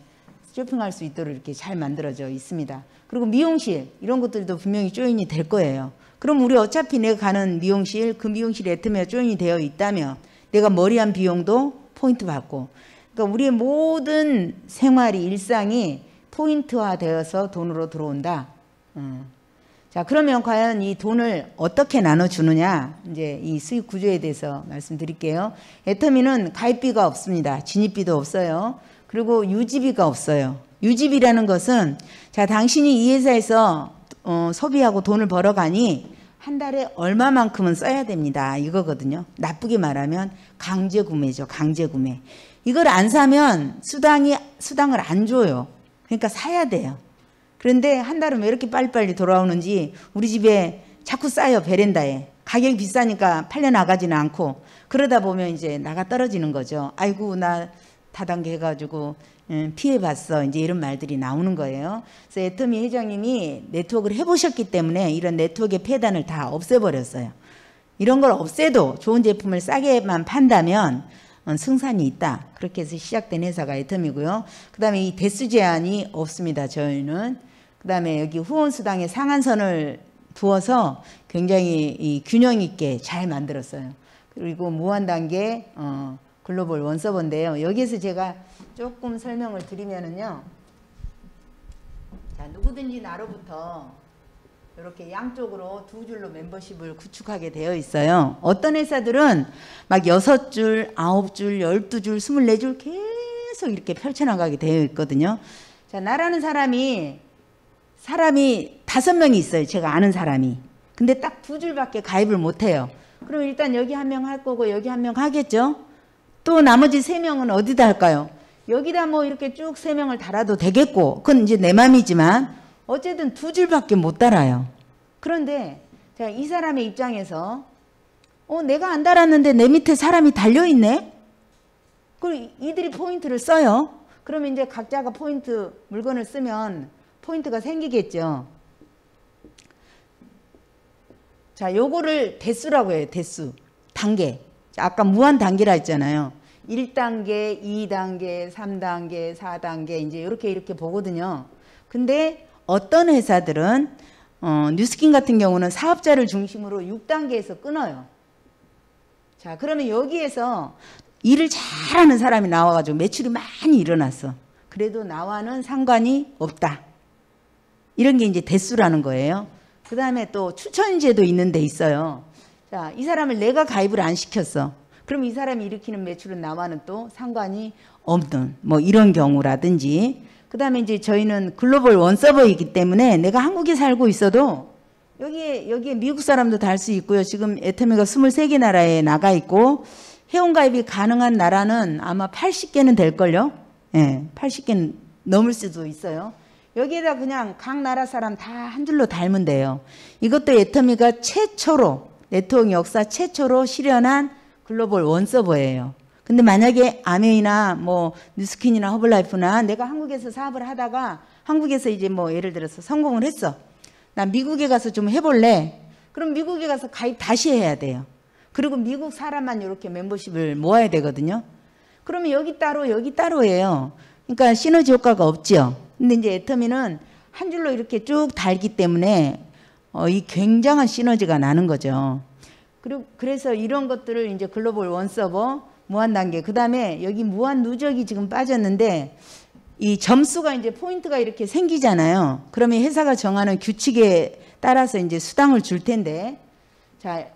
쇼핑할 수 있도록 이렇게 잘 만들어져 있습니다. 그리고 미용실 이런 것들도 분명히 조인이 될 거예요. 그럼 우리 어차피 내가 가는 미용실 그 미용실에 틈에 조인이 되어 있다면 내가 머리한 비용도 포인트 받고 그러니까 우리의 모든 생활이 일상이 포인트화되어서 돈으로 들어온다. 음. 자 그러면 과연 이 돈을 어떻게 나눠주느냐 이제 이 수익 구조에 대해서 말씀드릴게요. 애터미는 가입비가 없습니다. 진입비도 없어요. 그리고 유지비가 없어요. 유지비라는 것은 자 당신이 이 회사에서 어, 소비하고 돈을 벌어가니 한 달에 얼마만큼은 써야 됩니다. 이거거든요. 나쁘게 말하면 강제 구매죠. 강제 구매. 이걸 안 사면 수당이 수당을 안 줘요. 그러니까 사야 돼요. 그런데 한 달은 왜 이렇게 빨리빨리 돌아오는지 우리 집에 자꾸 쌓여 베란다에 가격이 비싸니까 팔려 나가지는 않고 그러다 보면 이제 나가 떨어지는 거죠. 아이고 나 다단계 해가지고 예, 피해봤어 이제 이런 말들이 나오는 거예요. 그래서 애터미 회장님이 네트워크를 해보셨기 때문에 이런 네트워크의 폐단을 다 없애버렸어요. 이런 걸 없애도 좋은 제품을 싸게만 판다면 어, 승산이 있다. 그렇게 해서 시작된 회사가 애텀이고요. 그 다음에 이 대수 제한이 없습니다. 저희는. 그 다음에 여기 후원수당의 상한선을 부어서 굉장히 균형 있게 잘 만들었어요. 그리고 무한단계 어, 글로벌 원서버인데요. 여기에서 제가 조금 설명을 드리면은요. 자, 누구든지 나로부터 이렇게 양쪽으로 두 줄로 멤버십을 구축하게 되어 있어요. 어떤 회사들은 막 6줄, 9줄, 12줄, 24줄 계속 이렇게 펼쳐나가게 되어 있거든요. 자, 나라는 사람이 사람이 다섯 명이 있어요. 제가 아는 사람이. 근데 딱 두 줄밖에 가입을 못 해요. 그럼 일단 여기 한 명 할 거고 여기 한 명 하겠죠. 또 나머지 세 명은 어디다 할까요? 여기다 뭐 이렇게 쭉 세 명을 달아도 되겠고 그건 이제 내 맘이지만 어쨌든 두 줄밖에 못 달아요. 그런데 제가 이 사람의 입장에서 어 내가 안 달았는데 내 밑에 사람이 달려있네? 그리고 이들이 포인트를 써요. 그러면 이제 각자가 포인트 물건을 쓰면 포인트가 생기겠죠. 자, 요거를 대수라고 해요. 대수. 단계. 아까 무한 단계라 했잖아요. 1단계, 2단계, 3단계, 4단계 이제 이렇게 이렇게 보거든요. 근데 어떤 회사들은 어, 뉴스킨 같은 경우는 사업자를 중심으로 6단계에서 끊어요. 자, 그러면 여기에서 일을 잘하는 사람이 나와가지고 매출이 많이 일어났어. 그래도 나와는 상관이 없다. 이런 게 이제 대수라는 거예요. 그 다음에 또 추천제도 있는 데 있어요. 자, 이 사람을 내가 가입을 안 시켰어. 그럼 이 사람이 일으키는 매출은 나와는 또 상관이 없는 뭐 이런 경우라든지 그 다음에 이제 저희는 글로벌 원서버이기 때문에 내가 한국에 살고 있어도 여기에, 여기에 미국 사람도 달 수 있고요. 지금 에테미가 23개 나라에 나가 있고 회원가입이 가능한 나라는 아마 80개는 될걸요. 예, 80개는 넘을 수도 있어요. 여기에다 그냥 각 나라 사람 다 한 줄로 닮은 돼요. 이것도 에터미가 최초로 네트워크 역사 최초로 실현한 글로벌 원서버예요. 근데 만약에 아메이나 뭐 뉴스킨이나 허블라이프나 내가 한국에서 사업을 하다가 한국에서 이제 뭐 예를 들어서 성공을 했어. 나 미국에 가서 좀 해볼래. 그럼 미국에 가서 가입 다시 해야 돼요. 그리고 미국 사람만 이렇게 멤버십을 모아야 되거든요. 그러면 여기 따로 여기 따로예요. 그러니까 시너지 효과가 없죠. 근데 이제 애터미는 한 줄로 이렇게 쭉 달기 때문에 어, 이 굉장한 시너지가 나는 거죠. 그리고 그래서 이런 것들을 이제 글로벌 원서버 무한 단계. 그 다음에 여기 무한 누적이 지금 빠졌는데 이 점수가 이제 포인트가 이렇게 생기잖아요. 그러면 회사가 정하는 규칙에 따라서 이제 수당을 줄 텐데 자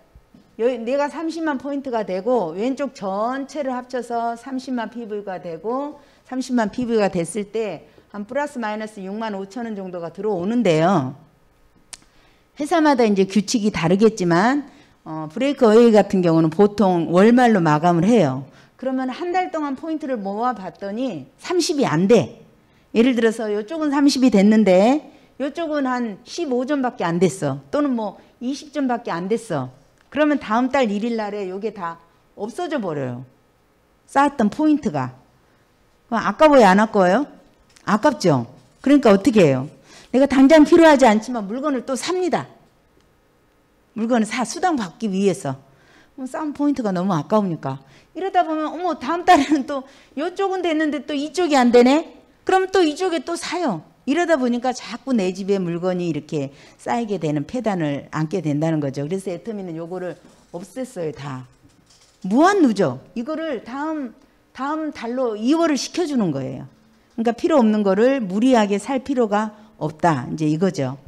여기 내가 30만 포인트가 되고 왼쪽 전체를 합쳐서 30만 PV가 되고 30만 PV가 됐을 때 한 플러스 마이너스 6만 5천 원 정도가 들어오는데요. 회사마다 이제 규칙이 다르겠지만 어, 브레이크 어웨이 같은 경우는 보통 월말로 마감을 해요. 그러면 한 달 동안 포인트를 모아봤더니 30이 안 돼. 예를 들어서 이쪽은 30이 됐는데 이쪽은 한 15점밖에 안 됐어. 또는 뭐 20점밖에 안 됐어. 그러면 다음 달 1일 날에 이게 다 없어져 버려요. 쌓았던 포인트가. 아까 왜안 아까워요? 아깝죠? 그러니까 어떻게 해요? 내가 당장 필요하지 않지만 물건을 또 삽니다. 물건을 사 수당 받기 위해서 싸움 포인트가 너무 아까우니까 이러다 보면 어머 다음 달에는 또 이쪽은 됐는데 또 이쪽이 안 되네 그럼 또 이쪽에 또 사요 이러다 보니까 자꾸 내 집에 물건이 이렇게 쌓이게 되는 폐단을 안게 된다는 거죠 그래서 애터미는 요거를 없앴어요 다 무한 누적 이거를 다음 다음 달로 이월을 시켜주는 거예요 그러니까 필요 없는 거를 무리하게 살 필요가 없다 이제 이거죠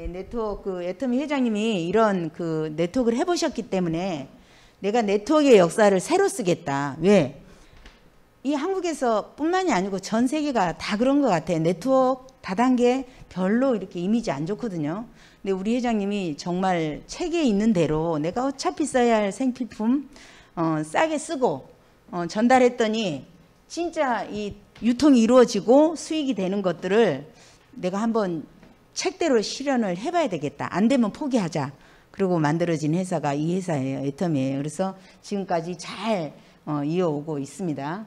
네, 네트워크 그 애터미 회장님이 이런 그 네트워크를 해보셨기 때문에 내가 네트워크의 역사를 새로 쓰겠다. 왜? 이 한국에서 뿐만이 아니고 전 세계가 다 그런 것 같아요. 네트워크 다단계 별로 이렇게 이미지 안 좋거든요. 근데 우리 회장님이 정말 책에 있는 대로 내가 어차피 써야 할 생필품 어, 싸게 쓰고 어, 전달했더니 진짜 이 유통이 이루어지고 수익이 되는 것들을 내가 한번 책대로 실현을 해봐야 되겠다. 안 되면 포기하자. 그리고 만들어진 회사가 이 회사예요. 애텀이에요. 그래서 지금까지 잘 어, 이어오고 있습니다.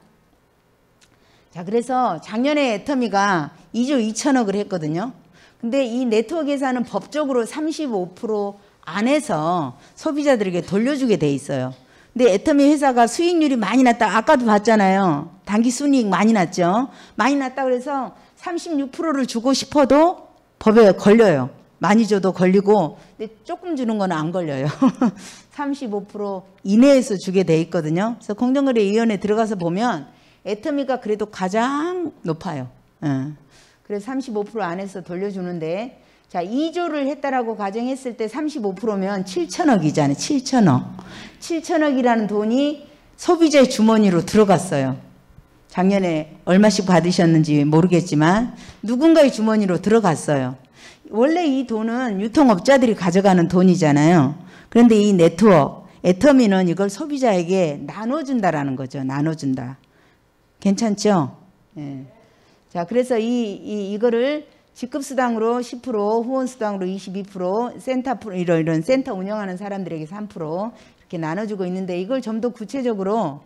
자, 그래서 작년에 애터미가 2조 2천억을 했거든요. 근데 이 네트워크 회사는 법적으로 35% 안에서 소비자들에게 돌려주게 돼 있어요. 근데 애터미 회사가 수익률이 많이 났다. 아까도 봤잖아요. 단기 순이익 많이 났죠. 많이 났다 그래서 36%를 주고 싶어도 법에 걸려요. 많이 줘도 걸리고 근데 조금 주는 건 안 걸려요. 35% 이내에서 주게 돼 있거든요. 그래서 공정거래위원회 들어가서 보면 애터미가 그래도 가장 높아요. 예. 그래서 35% 안에서 돌려주는데 자 2조를 했다라고 가정했을 때 35%면 7천억이잖아요. 7천억. 7천억이라는 돈이 소비자의 주머니로 들어갔어요. 작년에 얼마씩 받으셨는지 모르겠지만 누군가의 주머니로 들어갔어요. 원래 이 돈은 유통업자들이 가져가는 돈이잖아요. 그런데 이 네트워크, 애터미는 이걸 소비자에게 나눠준다라는 거죠. 나눠준다. 괜찮죠? 예. 자, 그래서 이, 이, 이거를 직급수당으로 10%, 후원수당으로 22%, 센터, 이런, 이런 센터 운영하는 사람들에게 3% 이렇게 나눠주고 있는데 이걸 좀 더 구체적으로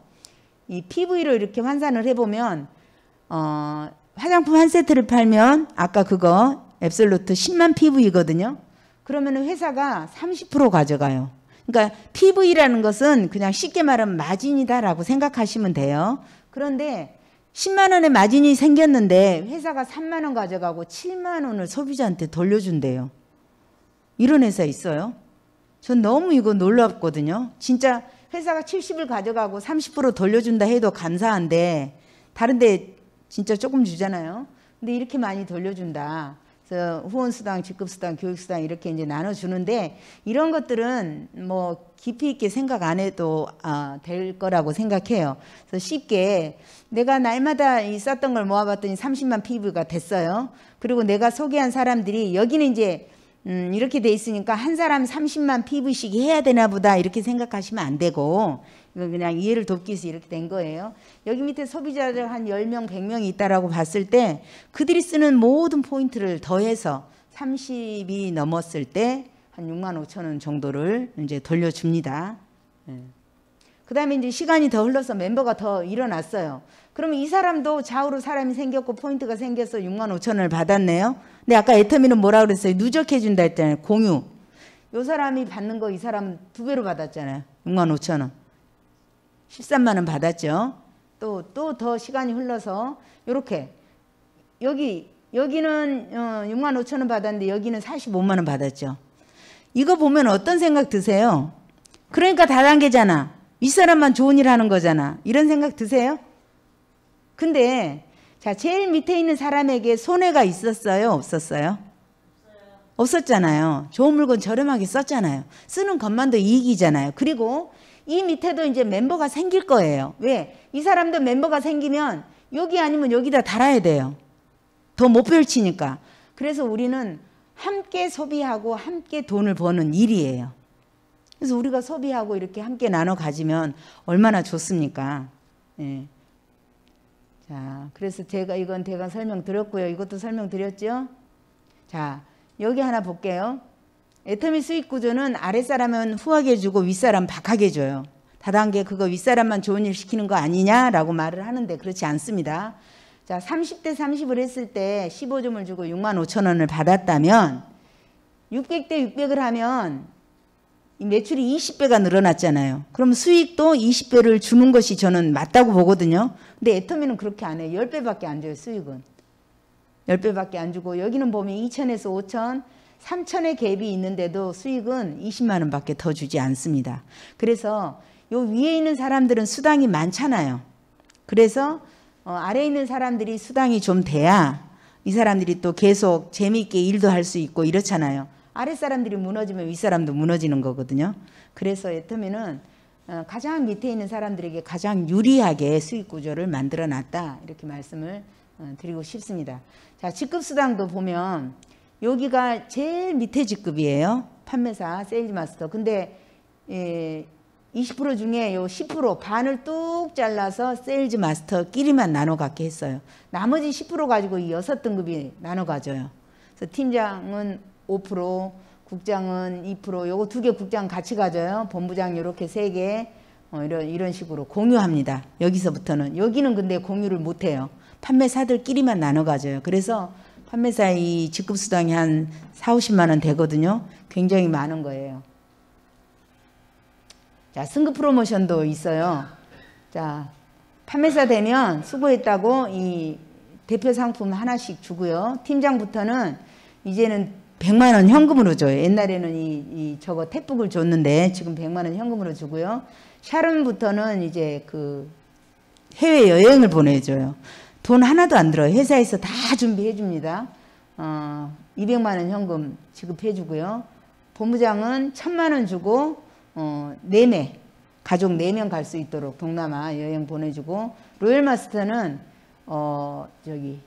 이 PV로 이렇게 환산을 해보면 어, 화장품 한 세트를 팔면 아까 그거 앱솔루트 10만 PV거든요. 그러면 회사가 30% 가져가요. 그러니까 PV라는 것은 그냥 쉽게 말하면 마진이다라고 생각하시면 돼요. 그런데 10만 원의 마진이 생겼는데 회사가 3만 원 가져가고 7만 원을 소비자한테 돌려준대요. 이런 회사 있어요? 전 너무 이거 놀랍거든요. 진짜 회사가 70을 가져가고 30% 돌려준다 해도 감사한데 다른데 진짜 조금 주잖아요. 근데 이렇게 많이 돌려준다. 그래서 후원수당, 직급수당, 교육수당 이렇게 이제 나눠주는데 이런 것들은 뭐 깊이 있게 생각 안 해도 아, 될 거라고 생각해요. 그래서 쉽게 내가 날마다 이 쌌던 걸 모아봤더니 30만 피부가 됐어요. 그리고 내가 소개한 사람들이 여기는 이제 음, 이렇게 돼 있으니까 한 사람 30만 PV씩 해야 되나 보다 이렇게 생각하시면 안 되고 이건 그냥 이해를 돕기 위해서 이렇게 된 거예요. 여기 밑에 소비자들 한 10명, 100명이 있다라고 봤을 때 그들이 쓰는 모든 포인트를 더해서 30이 넘었을 때 한 6만 5천 원 정도를 이제 돌려줍니다. 예. 그 다음에 이제 시간이 더 흘러서 멤버가 더 일어났어요. 그러면 이 사람도 좌우로 사람이 생겼고 포인트가 생겨서 6만 5천 원을 받았네요. 근데 아까 애터미는 뭐라 그랬어요? 누적해준다 했잖아요. 공유. 이 사람이 받는 거 이 사람 두 배로 받았잖아요. 6만 5천 원. 13만 원 받았죠. 또 또 더 시간이 흘러서 이렇게 여기 여기는 어, 6만 5천 원 받았는데 여기는 45만 원 받았죠. 이거 보면 어떤 생각 드세요? 그러니까 다단계잖아. 이 사람만 좋은 일 하는 거잖아. 이런 생각 드세요? 근데 자, 제일 밑에 있는 사람에게 손해가 있었어요? 없었어요? 없었잖아요. 좋은 물건 저렴하게 썼잖아요. 쓰는 것만도 이익이잖아요. 그리고 이 밑에도 이제 멤버가 생길 거예요. 왜? 이 사람도 멤버가 생기면 여기 아니면 여기다 달아야 돼요. 더 못 펼치니까. 그래서 우리는 함께 소비하고 함께 돈을 버는 일이에요. 그래서 우리가 소비하고 이렇게 함께 나눠 가지면 얼마나 좋습니까? 예. 자, 그래서 제가 이건 제가 설명 드렸고요. 이것도 설명 드렸죠? 자, 여기 하나 볼게요. 애터미 수익 구조는 아랫사람은 후하게 주고 윗사람 박하게 줘요. 다단계 그거 윗사람만 좋은 일 시키는 거 아니냐라고 말을 하는데 그렇지 않습니다. 자, 30대 30을 했을 때 15점을 주고 6만 5천 원을 받았다면 600대 600을 하면 매출이 20배가 늘어났잖아요. 그럼 수익도 20배를 주는 것이 저는 맞다고 보거든요. 근데 애터미는 그렇게 안 해요. 10배밖에 안 줘요, 수익은. 10배밖에 안 주고 여기는 보면 2천에서 5천, 3천의 갭이 있는데도 수익은 20만 원밖에 더 주지 않습니다. 그래서 요 위에 있는 사람들은 수당이 많잖아요. 그래서 어, 아래에 있는 사람들이 수당이 좀 돼야 이 사람들이 또 계속 재미있게 일도 할 수 있고 이렇잖아요. 아랫사람들이 무너지면 윗사람도 무너지는 거거든요. 그래서 애터미는 어, 가장 밑에 있는 사람들에게 가장 유리하게 수익 구조를 만들어 놨다 이렇게 말씀을 어, 드리고 싶습니다. 자 직급 수당도 보면 여기가 제일 밑에 직급이에요. 판매사 세일즈마스터. 근데 예, 20% 중에 요10% 반을 뚝 잘라서 세일즈마스터끼리만 나눠 갖게 했어요. 나머지 10% 가지고 이 6등급이 나눠 가져요. 그래서 팀장은 5%, 국장은 2%, 요거 두 개 국장 같이 가져요. 본부장 요렇게 세 개, 어, 이런, 이런 식으로 공유합니다. 여기서부터는. 여기는 근데 공유를 못 해요. 판매사들끼리만 나눠 가져요. 그래서 판매사 의 직급수당이 한 4, 50만 원 되거든요. 굉장히 많은 거예요. 자, 승급 프로모션도 있어요. 자, 판매사 되면 수고했다고 이 대표 상품 하나씩 주고요. 팀장부터는 이제는 100만원 현금으로 줘요. 옛날에는 이, 이 저거 태북을 줬는데 지금 100만원 현금으로 주고요. 샤론부터는 이제 그 해외 여행을 보내줘요. 돈 하나도 안 들어요. 회사에서 다 준비해 줍니다. 어, 200만원 현금 지급해 주고요. 본부장은 1000만원 주고 어, 4명, 가족 4명 갈 수 있도록 동남아 여행 보내주고 로열마스터는 어, 저기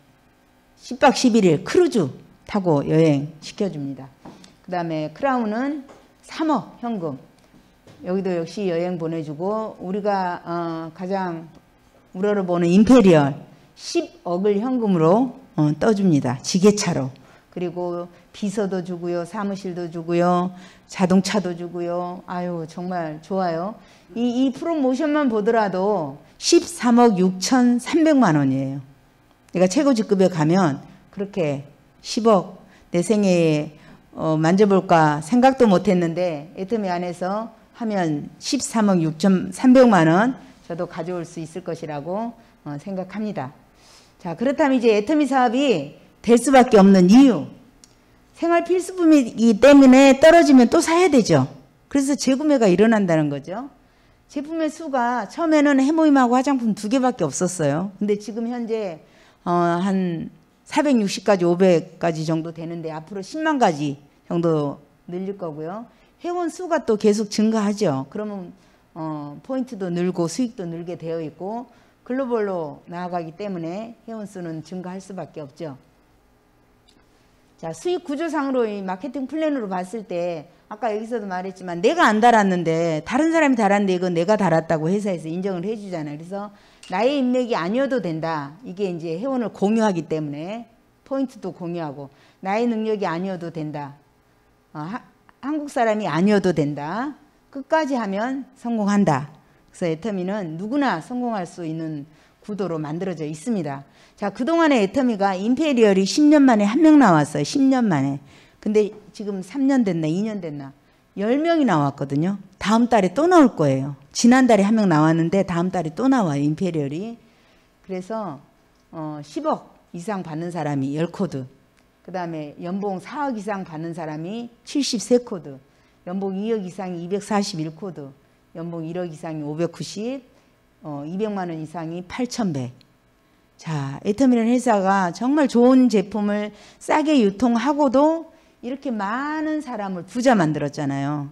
10박 11일 크루즈 타고 여행 시켜줍니다. 그 다음에 크라운은 3억 현금 여기도 역시 여행 보내주고 우리가 어 가장 우러러 보는 임페리얼 10억을 현금으로 어 떠줍니다. 지게차로. 그리고 비서도 주고요. 사무실도 주고요. 자동차도 주고요. 아유 정말 좋아요. 이, 이 프로모션만 보더라도 13억 6천 3백만 원이에요. 그러니까 최고직급에 가면 그렇게 10억 내 생애에 어, 만져볼까 생각도 못했는데 애터미 안에서 하면 13억 6 3 0 0만원 저도 가져올 수 있을 것이라고 어, 생각합니다. 자 그렇다면 이제 애터미 사업이 될 수밖에 없는 이유 생활 필수품이기 때문에 떨어지면 또 사야 되죠. 그래서 재구매가 일어난다는 거죠. 제품의 수가 처음에는 해모임하고 화장품 두 개밖에 없었어요. 근데 지금 현재 어, 한 460가지, 500가지 정도 되는데 앞으로 10만 가지 정도 늘릴 거고요. 회원 수가 또 계속 증가하죠. 그러면 어, 포인트도 늘고 수익도 늘게 되어 있고 글로벌로 나아가기 때문에 회원 수는 증가할 수밖에 없죠. 자, 수익 구조상으로 이 마케팅 플랜으로 봤을 때 아까 여기서도 말했지만 내가 안 달았는데 다른 사람이 달았는데 이건 내가 달았다고 회사에서 인정을 해주잖아요. 그래서 나의 인맥이 아니어도 된다. 이게 이제 회원을 공유하기 때문에 포인트도 공유하고 나의 능력이 아니어도 된다. 어, 하, 한국 사람이 아니어도 된다. 끝까지 하면 성공한다. 그래서 애터미는 누구나 성공할 수 있는 구도로 만들어져 있습니다. 자, 그동안의 애터미가 임페리얼이 10년 만에 한 명 나왔어요. 10년 만에. 근데 지금 3년 됐나 2년 됐나 10명이 나왔거든요. 다음 달에 또 나올 거예요. 지난달에 한 명 나왔는데 다음 달에 또 나와요. 임페리얼이. 그래서 어, 10억 이상 받는 사람이 10코드. 그 다음에 연봉 4억 이상 받는 사람이 73코드. 연봉 2억 이상이 241코드. 연봉 1억 이상이 590. 어, 200만 원 이상이 8,100. 자, 에터미는 회사가 정말 좋은 제품을 싸게 유통하고도 이렇게 많은 사람을 부자 만들었잖아요.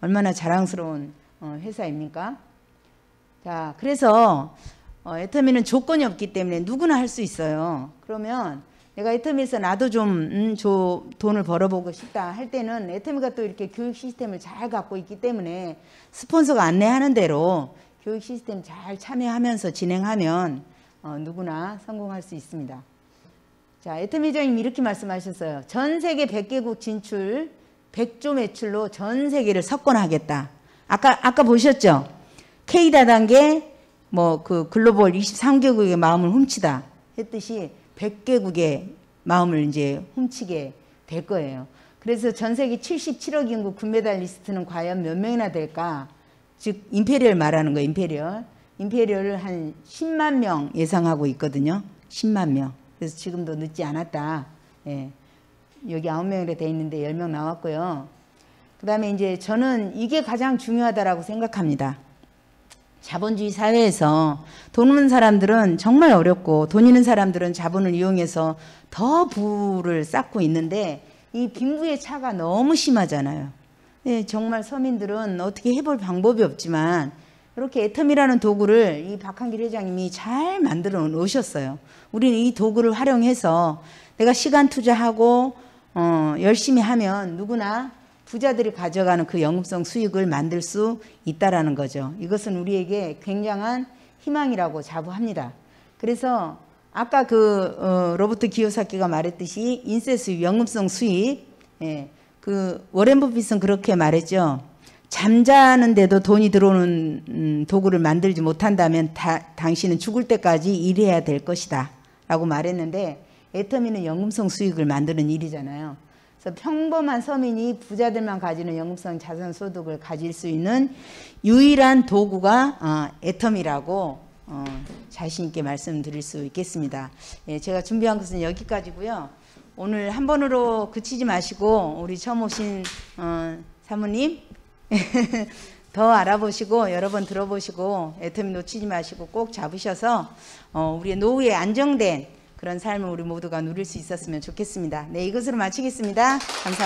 얼마나 자랑스러운 어, 회사입니까? 자, 그래서 어, 애터미는 조건이 없기 때문에 누구나 할 수 있어요. 그러면 내가 애터미에서 나도 좀, 음, 저 돈을 벌어보고 싶다 할 때는 애터미가 또 이렇게 교육 시스템을 잘 갖고 있기 때문에 스폰서가 안내하는 대로 교육 시스템 잘 참여하면서 진행하면 어, 누구나 성공할 수 있습니다. 자, 애트미저님 이렇게 말씀하셨어요. 전 세계 100개국 진출 100조 매출로 전 세계를 석권하겠다. 아까 아까 보셨죠? K 다단계 뭐 그 글로벌 23개국의 마음을 훔치다 했듯이 100개국의 마음을 이제 훔치게 될 거예요. 그래서 전 세계 77억 인구 금메달 리스트는 과연 몇 명이나 될까? 즉 임페리얼 말하는 거예요 임페리얼. 임페리얼을 한 10만 명 예상하고 있거든요. 10만 명. 그래서 지금도 늦지 않았다. 예. 여기 아홉 명이라 돼 있는데 열 명 나왔고요. 그 다음에 이제 저는 이게 가장 중요하다라고 생각합니다. 자본주의 사회에서 돈 없는 사람들은 정말 어렵고 돈 있는 사람들은 자본을 이용해서 더 부를 쌓고 있는데 이 빈부의 차가 너무 심하잖아요. 네, 정말 서민들은 어떻게 해볼 방법이 없지만 이렇게 애텀이라는 도구를 이 박한길 회장님이 잘 만들어 놓으셨어요. 우리는 이 도구를 활용해서 내가 시간 투자하고 어, 열심히 하면 누구나 부자들이 가져가는 그 영업성 수익을 만들 수 있다라는 거죠. 이것은 우리에게 굉장한 희망이라고 자부합니다. 그래서 아까 그 어, 로버트 기요사키가 말했듯이 인세수 영업성 수익 예, 그 워렌 버핏은 그렇게 말했죠. 잠자는데도 돈이 들어오는 음, 도구를 만들지 못한다면 다, 당신은 죽을 때까지 일해야 될 것이다 라고 말했는데 애터미는 연금성 수익을 만드는 일이잖아요. 그래서 평범한 서민이 부자들만 가지는 연금성 자산소득을 가질 수 있는 유일한 도구가 어, 애터미라고 어, 자신 있게 말씀드릴 수 있겠습니다. 예, 제가 준비한 것은 여기까지고요. 오늘 한 번으로 그치지 마시고 우리 처음 오신 어, 사모님 더 알아보시고 여러 번 들어보시고 애텀 놓치지 마시고 꼭 잡으셔서 어, 우리의 노후에 안정된 그런 삶을 우리 모두가 누릴 수 있었으면 좋겠습니다. 네, 이것으로 마치겠습니다. 감사합니다.